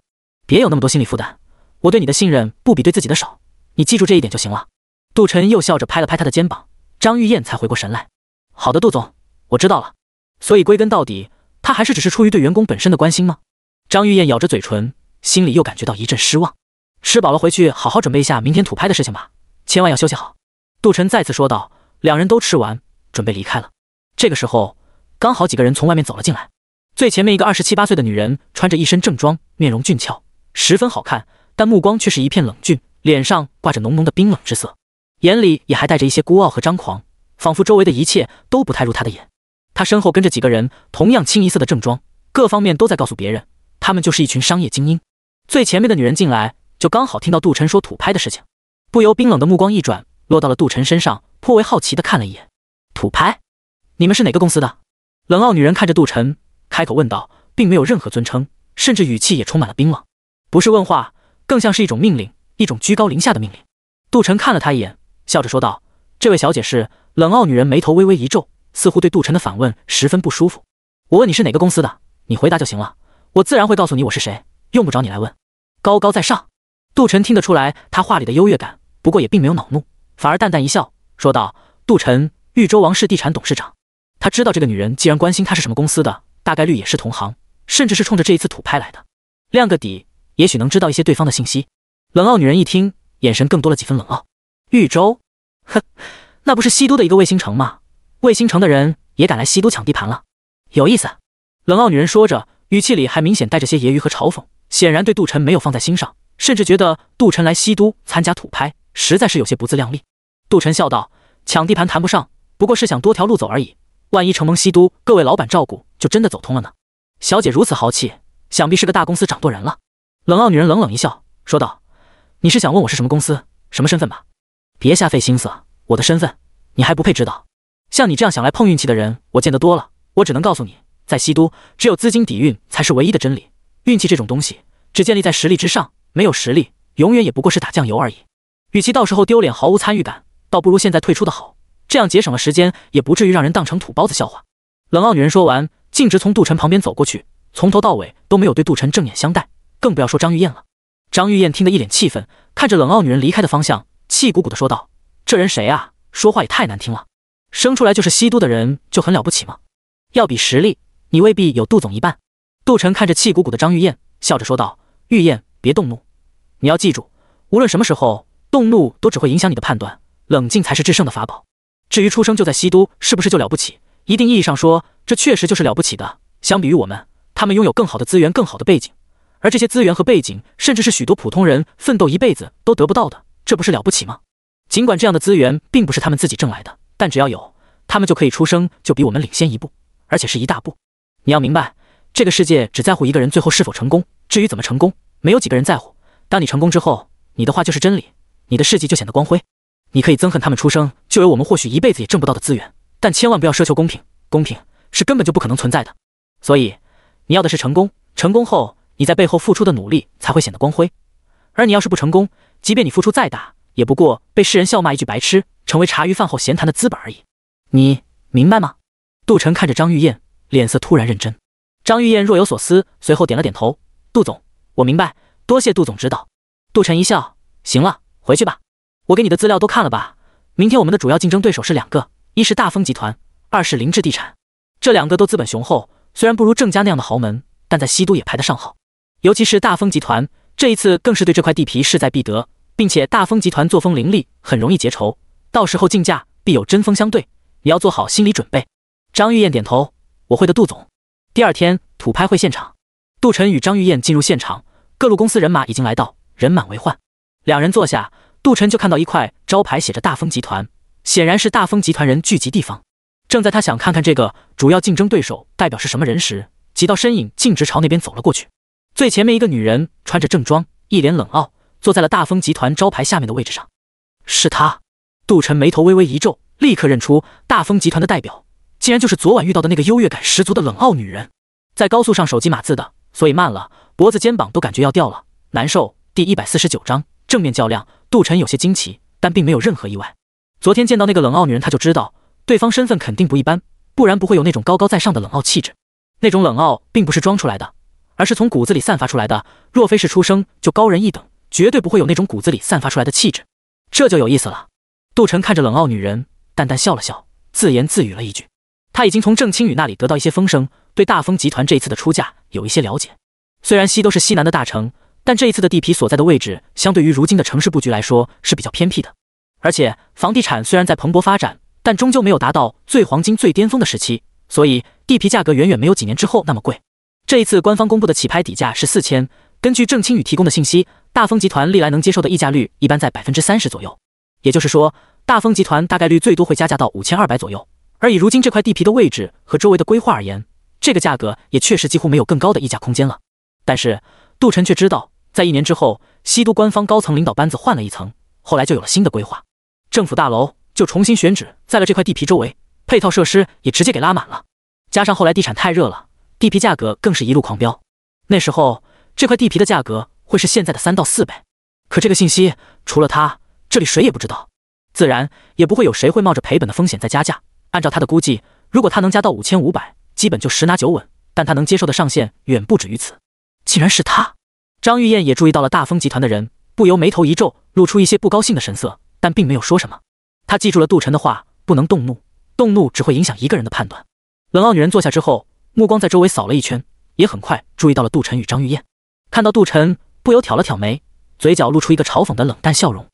别有那么多心理负担，我对你的信任不比对自己的少，你记住这一点就行了。杜晨又笑着拍了拍她的肩膀，张玉燕才回过神来。好的，杜总，我知道了。所以归根到底。他还是只是出于对员工本身的关心吗？张玉燕咬着嘴唇，心里又感觉到一阵失望。吃饱了回去，好好准备一下明天土拍的事情吧，千万要休息好。杜晨再次说道。两人都吃完，准备离开了。这个时候，刚好几个人从外面走了进来。最前面一个二十七八岁的女人，穿着一身正装，面容俊俏，十分好看，但目光却是一片冷峻，脸上挂着浓浓的冰冷之色，眼里也还带着一些孤傲和张狂，仿佛周围的一切都不太入他的眼。他身后跟着几个人，同样清一色的正装，各方面都在告诉别人，他们就是一群商业精英。最前面的女人进来，就刚好听到杜晨说土拍的事情，不由冰冷的目光一转，落到了杜晨身上，颇为好奇的看了一眼。土拍，你们是哪个公司的？冷傲女人看着杜晨，开口问道，并没有任何尊称，甚至语气也充满了冰冷，不是问话，更像是一种命令，一种居高临下的命令。杜晨看了她一眼，笑着说道：“这位小姐是……”冷傲女人眉头微微一皱。似乎对杜晨的反问十分不舒服。我问你是哪个公司的，你回答就行了。我自然会告诉你我是谁，用不着你来问。高高在上，杜晨听得出来他话里的优越感，不过也并没有恼怒，反而淡淡一笑，说道：“杜晨，豫州王氏地产董事长。”他知道这个女人既然关心他是什么公司的，大概率也是同行，甚至是冲着这一次土拍来的。亮个底，也许能知道一些对方的信息。冷傲女人一听，眼神更多了几分冷傲。豫州，哼，那不是西都的一个卫星城吗？卫星城的人也敢来西都抢地盘了，有意思。冷傲女人说着，语气里还明显带着些揶揄和嘲讽，显然对杜晨没有放在心上，甚至觉得杜晨来西都参加土拍，实在是有些不自量力。杜晨笑道：“抢地盘谈不上，不过是想多条路走而已。万一承蒙西都各位老板照顾，就真的走通了呢？”小姐如此豪气，想必是个大公司掌舵人了。冷傲女人冷冷一笑，说道：“你是想问我是什么公司、什么身份吧？别瞎费心思，我的身份你还不配知道。”像你这样想来碰运气的人，我见得多了。我只能告诉你，在西都，只有资金底蕴才是唯一的真理。运气这种东西，只建立在实力之上。没有实力，永远也不过是打酱油而已。与其到时候丢脸毫无参与感，倒不如现在退出的好。这样节省了时间，也不至于让人当成土包子笑话。冷傲女人说完，径直从杜晨旁边走过去，从头到尾都没有对杜晨正眼相待，更不要说张玉燕了。张玉燕听得一脸气愤，看着冷傲女人离开的方向，气鼓鼓的说道：“这人谁啊？说话也太难听了。”生出来就是西都的人就很了不起吗？要比实力，你未必有杜总一半。杜晨看着气鼓鼓的张玉燕，笑着说道：“玉燕，别动怒。你要记住，无论什么时候动怒，都只会影响你的判断。冷静才是制胜的法宝。至于出生就在西都是不是就了不起，一定意义上说，这确实就是了不起的。相比于我们，他们拥有更好的资源、更好的背景，而这些资源和背景，甚至是许多普通人奋斗一辈子都得不到的，这不是了不起吗？尽管这样的资源并不是他们自己挣来的。”但只要有他们，就可以出生就比我们领先一步，而且是一大步。你要明白，这个世界只在乎一个人最后是否成功，至于怎么成功，没有几个人在乎。当你成功之后，你的话就是真理，你的事迹就显得光辉。你可以憎恨他们出生就有我们或许一辈子也挣不到的资源，但千万不要奢求公平，公平是根本就不可能存在的。所以你要的是成功，成功后你在背后付出的努力才会显得光辉。而你要是不成功，即便你付出再大，也不过被世人笑骂一句白痴。成为茶余饭后闲谈的资本而已，你明白吗？杜晨看着张玉燕，脸色突然认真。张玉燕若有所思，随后点了点头。杜总，我明白，多谢杜总指导。杜晨一笑，行了，回去吧。我给你的资料都看了吧？明天我们的主要竞争对手是两个，一是大丰集团，二是林志地产。这两个都资本雄厚，虽然不如郑家那样的豪门，但在西都也排得上号。尤其是大丰集团，这一次更是对这块地皮势在必得，并且大丰集团作风凌厉，很容易结仇。到时候竞价必有针锋相对，你要做好心理准备。张玉燕点头，我会的，杜总。第二天土拍会现场，杜晨与张玉燕进入现场，各路公司人马已经来到，人满为患。两人坐下，杜晨就看到一块招牌写着“大风集团”，显然是大风集团人聚集地方。正在他想看看这个主要竞争对手代表是什么人时，几道身影径直朝那边走了过去。最前面一个女人穿着正装，一脸冷傲，坐在了大风集团招牌下面的位置上，是她。杜晨眉头微微一皱，立刻认出大风集团的代表，竟然就是昨晚遇到的那个优越感十足的冷傲女人。在高速上手机码字的，所以慢了，脖子肩膀都感觉要掉了，难受。第一百四十九章正面较量。杜晨有些惊奇，但并没有任何意外。昨天见到那个冷傲女人，他就知道对方身份肯定不一般，不然不会有那种高高在上的冷傲气质。那种冷傲并不是装出来的，而是从骨子里散发出来的。若非是出生就高人一等，绝对不会有那种骨子里散发出来的气质。这就有意思了。杜晨看着冷傲女人，淡淡笑了笑，自言自语了一句：“他已经从郑清宇那里得到一些风声，对大丰集团这一次的出价有一些了解。虽然西都是西南的大城，但这一次的地皮所在的位置，相对于如今的城市布局来说是比较偏僻的。而且房地产虽然在蓬勃发展，但终究没有达到最黄金、最巅峰的时期，所以地皮价格远远没有几年之后那么贵。这一次官方公布的起拍底价是四千。根据郑清宇提供的信息，大丰集团历来能接受的溢价率一般在百分之三十左右。”也就是说，大丰集团大概率最多会加价到五千二百左右。而以如今这块地皮的位置和周围的规划而言，这个价格也确实几乎没有更高的溢价空间了。但是杜晨却知道，在一年之后，西都官方高层领导班子换了一层，后来就有了新的规划，政府大楼就重新选址在了这块地皮周围，配套设施也直接给拉满了。加上后来地产太热了，地皮价格更是一路狂飙。那时候这块地皮的价格会是现在的三到四倍。可这个信息除了他。这里谁也不知道，自然也不会有谁会冒着赔本的风险再加价。按照他的估计，如果他能加到五千五百，基本就十拿九稳。但他能接受的上限远不止于此。竟然是他！张玉燕也注意到了大风集团的人，不由眉头一皱，露出一些不高兴的神色，但并没有说什么。他记住了杜晨的话，不能动怒，动怒只会影响一个人的判断。冷傲女人坐下之后，目光在周围扫了一圈，也很快注意到了杜晨与张玉燕。看到杜晨，不由挑了挑眉，嘴角露出一个嘲讽的冷淡笑容。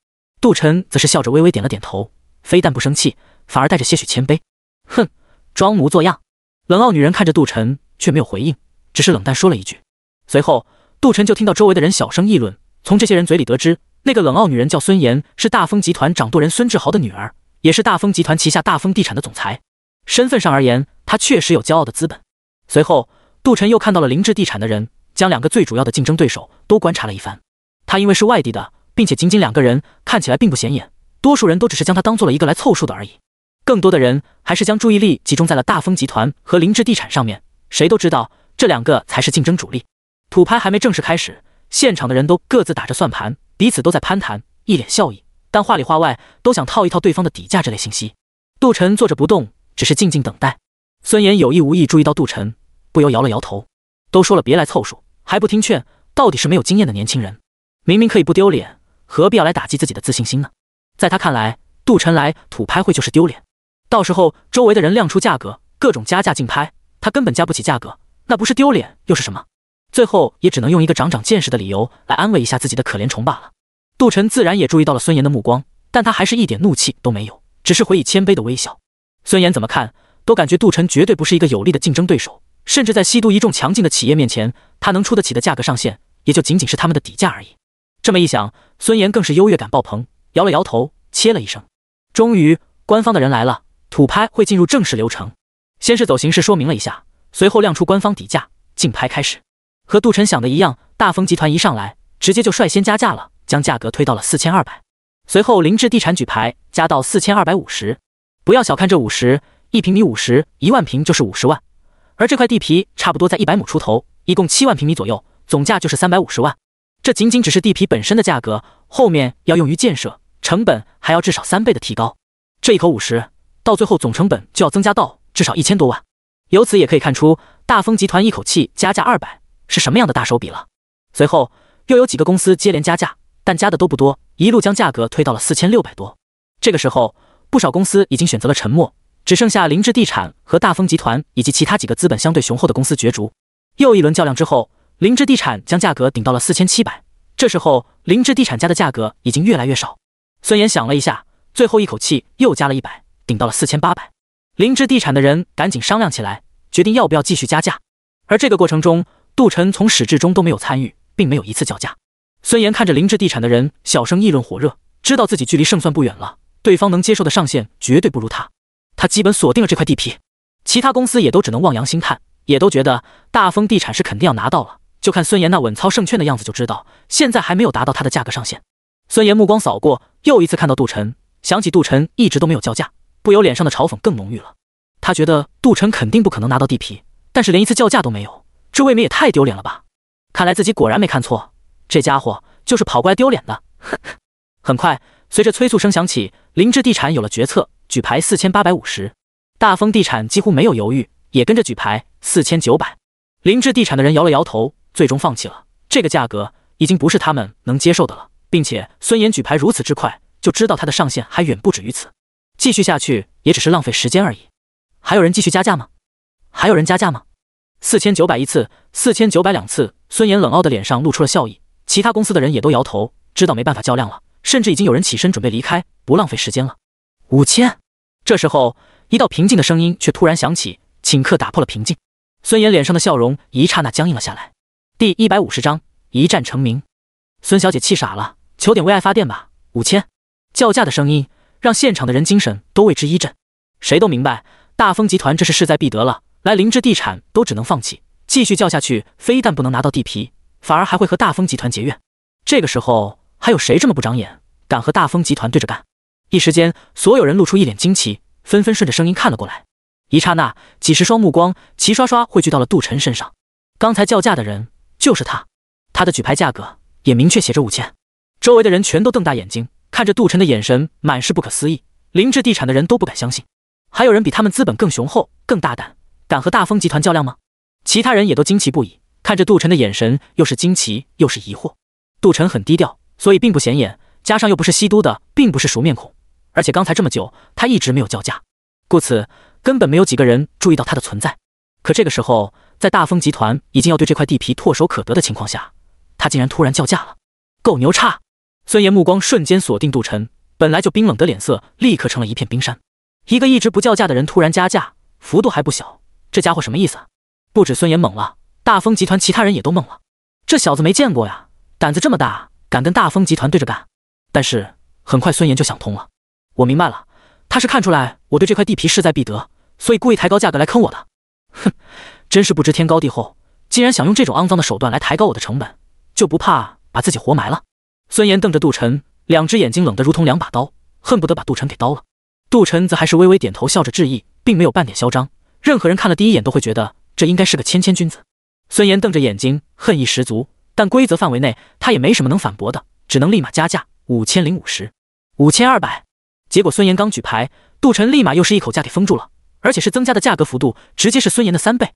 杜晨则是笑着微微点了点头，非但不生气，反而带着些许谦卑。哼，装模作样。冷傲女人看着杜晨，却没有回应，只是冷淡说了一句。随后，杜晨就听到周围的人小声议论，从这些人嘴里得知，那个冷傲女人叫孙岩，是大丰集团掌舵人孙志豪的女儿，也是大丰集团旗下大丰地产的总裁。身份上而言，她确实有骄傲的资本。随后，杜晨又看到了林志地产的人，将两个最主要的竞争对手都观察了一番。他因为是外地的。并且仅仅两个人看起来并不显眼，多数人都只是将他当做了一个来凑数的而已。更多的人还是将注意力集中在了大丰集团和林志地产上面，谁都知道这两个才是竞争主力。土拍还没正式开始，现场的人都各自打着算盘，彼此都在攀谈，一脸笑意，但话里话外都想套一套对方的底价这类信息。杜晨坐着不动，只是静静等待。孙岩有意无意注意到杜晨，不由摇了摇头。都说了别来凑数，还不听劝，到底是没有经验的年轻人，明明可以不丢脸。何必要来打击自己的自信心呢？在他看来，杜晨来土拍会就是丢脸。到时候周围的人亮出价格，各种加价竞拍，他根本加不起价格，那不是丢脸又是什么？最后也只能用一个长长见识的理由来安慰一下自己的可怜虫罢了。杜晨自然也注意到了孙岩的目光，但他还是一点怒气都没有，只是回以谦卑的微笑。孙岩怎么看都感觉杜晨绝对不是一个有力的竞争对手，甚至在西都一众强劲的企业面前，他能出得起的价格上限也就仅仅是他们的底价而已。这么一想，孙岩更是优越感爆棚，摇了摇头，切了一声。终于，官方的人来了，土拍会进入正式流程。先是走形式说明了一下，随后亮出官方底价，竞拍开始。和杜晨想的一样，大丰集团一上来直接就率先加价了，将价格推到了四千二百。随后，林志地产举牌加到四千二百五十。不要小看这五十，一平米五十，一万平就是五十万。而这块地皮差不多在一百亩出头，一共七万平米左右，总价就是三百五十万。这仅仅只是地皮本身的价格，后面要用于建设，成本还要至少三倍的提高。这一口五十，到最后总成本就要增加到至少一千多万。由此也可以看出，大丰集团一口气加价二百，是什么样的大手笔了。随后又有几个公司接连加价，但加的都不多，一路将价格推到了四千六百多。这个时候，不少公司已经选择了沉默，只剩下林志地产和大丰集团以及其他几个资本相对雄厚的公司角逐。又一轮较量之后。灵芝地产将价格顶到了四千七百，这时候灵芝地产家的价格已经越来越少。孙岩想了一下，最后一口气又加了一百，顶到了四千八百。灵芝地产的人赶紧商量起来，决定要不要继续加价。而这个过程中，杜晨从始至终都没有参与，并没有一次叫价。孙岩看着灵芝地产的人小声议论火热，知道自己距离胜算不远了，对方能接受的上限绝对不如他，他基本锁定了这块地皮。其他公司也都只能望洋兴叹，也都觉得大丰地产是肯定要拿到了。就看孙岩那稳操胜券的样子，就知道现在还没有达到他的价格上限。孙岩目光扫过，又一次看到杜晨，想起杜晨一直都没有叫价，不由脸上的嘲讽更浓郁了。他觉得杜晨肯定不可能拿到地皮，但是连一次叫价都没有，这未免也太丢脸了吧？看来自己果然没看错，这家伙就是跑过来丢脸的。很快，随着催促声响起，林志地产有了决策，举牌四千八百五十。大丰地产几乎没有犹豫，也跟着举牌四千九百。林志地产的人摇了摇头。最终放弃了，这个价格已经不是他们能接受的了，并且孙岩举牌如此之快，就知道他的上限还远不止于此，继续下去也只是浪费时间而已。还有人继续加价吗？还有人加价吗？四千九百一次，四千九百两次。孙岩冷傲的脸上露出了笑意，其他公司的人也都摇头，知道没办法较量了，甚至已经有人起身准备离开，不浪费时间了。五千。这时候，一道平静的声音却突然响起，顷刻打破了平静。孙岩脸上的笑容一刹那僵硬了下来。第一百五十章一战成名。孙小姐气傻了，求点为爱发电吧，五千！叫价的声音让现场的人精神都为之一振。谁都明白，大丰集团这是势在必得了，来灵芝地产都只能放弃。继续叫下去，非但不能拿到地皮，反而还会和大丰集团结怨。这个时候，还有谁这么不长眼，敢和大丰集团对着干？一时间，所有人露出一脸惊奇，纷纷顺着声音看了过来。一刹那，几十双目光齐刷刷汇聚到了杜晨身上。刚才叫价的人。就是他，他的举牌价格也明确写着五千。周围的人全都瞪大眼睛看着杜晨，的眼神满是不可思议。林志地产的人都不敢相信，还有人比他们资本更雄厚、更大胆，敢和大风集团较量吗？其他人也都惊奇不已，看着杜晨的眼神又是惊奇又是疑惑。杜晨很低调，所以并不显眼，加上又不是西都的，并不是熟面孔，而且刚才这么久他一直没有叫价，故此根本没有几个人注意到他的存在。可这个时候。在大风集团已经要对这块地皮唾手可得的情况下，他竟然突然叫价了，够牛叉！孙岩目光瞬间锁定杜晨，本来就冰冷的脸色立刻成了一片冰山。一个一直不叫价的人突然加价，幅度还不小，这家伙什么意思？不止孙岩懵了，大风集团其他人也都懵了。这小子没见过呀，胆子这么大，敢跟大风集团对着干？但是很快孙岩就想通了，我明白了，他是看出来我对这块地皮势在必得，所以故意抬高价格来坑我的。哼！真是不知天高地厚，竟然想用这种肮脏的手段来抬高我的成本，就不怕把自己活埋了？孙岩瞪着杜晨，两只眼睛冷得如同两把刀，恨不得把杜晨给刀了。杜晨则还是微微点头，笑着致意，并没有半点嚣张。任何人看了第一眼都会觉得这应该是个谦谦君子。孙岩瞪着眼睛，恨意十足，但规则范围内他也没什么能反驳的，只能立马加价五千零五十、五千二百。结果孙岩刚举牌，杜晨立马又是一口价给封住了，而且是增加的价格幅度，直接是孙岩的三倍。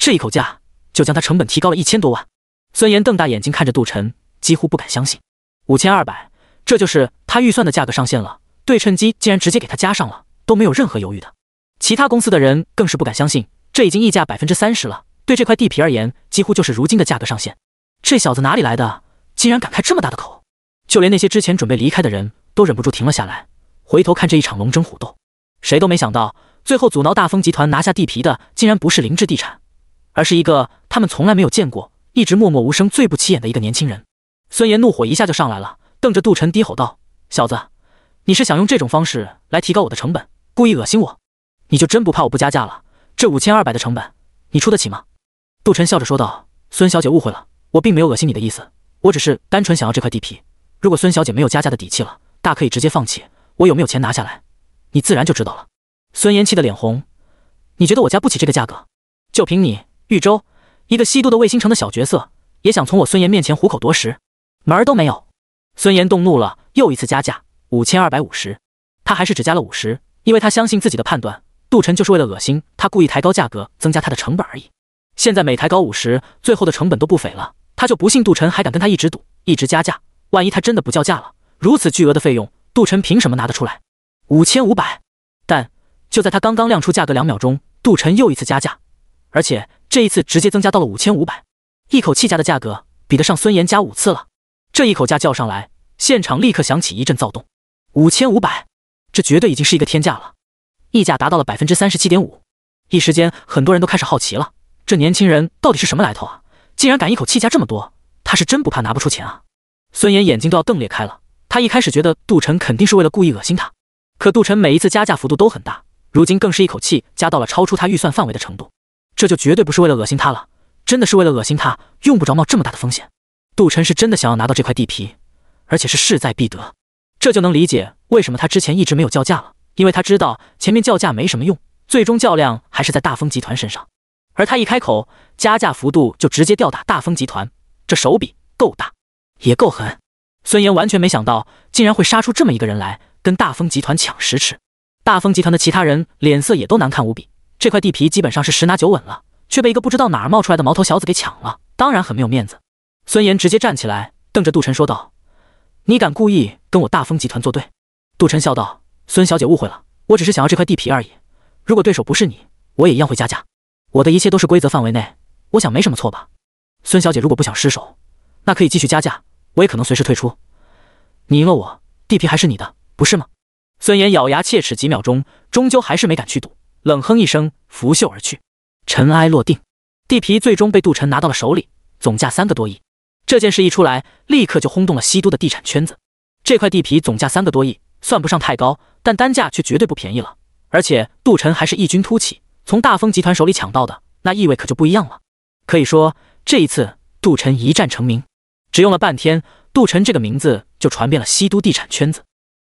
这一口价就将他成本提高了一千多万，孙岩瞪大眼睛看着杜晨，几乎不敢相信。五千二百，这就是他预算的价格上限了。对称机竟然直接给他加上了，都没有任何犹豫的。其他公司的人更是不敢相信，这已经溢价百分之三十了。对这块地皮而言，几乎就是如今的价格上限。这小子哪里来的？竟然敢开这么大的口？就连那些之前准备离开的人都忍不住停了下来，回头看这一场龙争虎斗。谁都没想到，最后阻挠大丰集团拿下地皮的，竟然不是林志地产。而是一个他们从来没有见过、一直默默无声、最不起眼的一个年轻人。孙岩怒火一下就上来了，瞪着杜晨低吼道：“小子，你是想用这种方式来提高我的成本，故意恶心我？你就真不怕我不加价了？这五千二百的成本，你出得起吗？”杜晨笑着说道：“孙小姐误会了，我并没有恶心你的意思，我只是单纯想要这块地皮。如果孙小姐没有加价的底气了，大可以直接放弃。我有没有钱拿下来，你自然就知道了。”孙岩气得脸红：“你觉得我加不起这个价格？就凭你！”豫州，一个西都的卫星城的小角色，也想从我孙岩面前虎口夺食，门儿都没有。孙岩动怒了，又一次加价五千二百五十。他还是只加了五十，因为他相信自己的判断，杜晨就是为了恶心他，故意抬高价格，增加他的成本而已。现在每抬高五十，最后的成本都不菲了，他就不信杜晨还敢跟他一直赌，一直加价。万一他真的不叫价了，如此巨额的费用，杜晨凭什么拿得出来？五千五百。但就在他刚刚亮出价格两秒钟，杜晨又一次加价，而且。这一次直接增加到了五千五百，一口气加的价格比得上孙岩加五次了。这一口价叫上来，现场立刻响起一阵躁动。五千五百，这绝对已经是一个天价了，溢价达到了百分之三十七点五。一时间，很多人都开始好奇了：这年轻人到底是什么来头啊？竟然敢一口气加这么多！他是真不怕拿不出钱啊！孙岩眼睛都要瞪裂开了。他一开始觉得杜晨肯定是为了故意恶心他，可杜晨每一次加价幅度都很大，如今更是一口气加到了超出他预算范围的程度。这就绝对不是为了恶心他了，真的是为了恶心他，用不着冒这么大的风险。杜晨是真的想要拿到这块地皮，而且是势在必得，这就能理解为什么他之前一直没有叫价了，因为他知道前面叫价没什么用，最终较量还是在大风集团身上。而他一开口，加价幅度就直接吊打大风集团，这手笔够大，也够狠。孙岩完全没想到，竟然会杀出这么一个人来跟大风集团抢食吃。大风集团的其他人脸色也都难看无比。这块地皮基本上是十拿九稳了，却被一个不知道哪儿冒出来的毛头小子给抢了，当然很没有面子。孙岩直接站起来，瞪着杜晨说道：“你敢故意跟我大风集团作对？”杜晨笑道：“孙小姐误会了，我只是想要这块地皮而已。如果对手不是你，我也一样会加价。我的一切都是规则范围内，我想没什么错吧？孙小姐如果不想失手，那可以继续加价，我也可能随时退出。你赢了我，地皮还是你的，不是吗？”孙岩咬牙切齿，几秒钟终究还是没敢去赌。冷哼一声，拂袖而去。尘埃落定，地皮最终被杜晨拿到了手里，总价三个多亿。这件事一出来，立刻就轰动了西都的地产圈子。这块地皮总价三个多亿，算不上太高，但单价却绝对不便宜了。而且杜晨还是异军突起，从大丰集团手里抢到的，那意味可就不一样了。可以说，这一次杜晨一战成名，只用了半天，杜晨这个名字就传遍了西都地产圈子。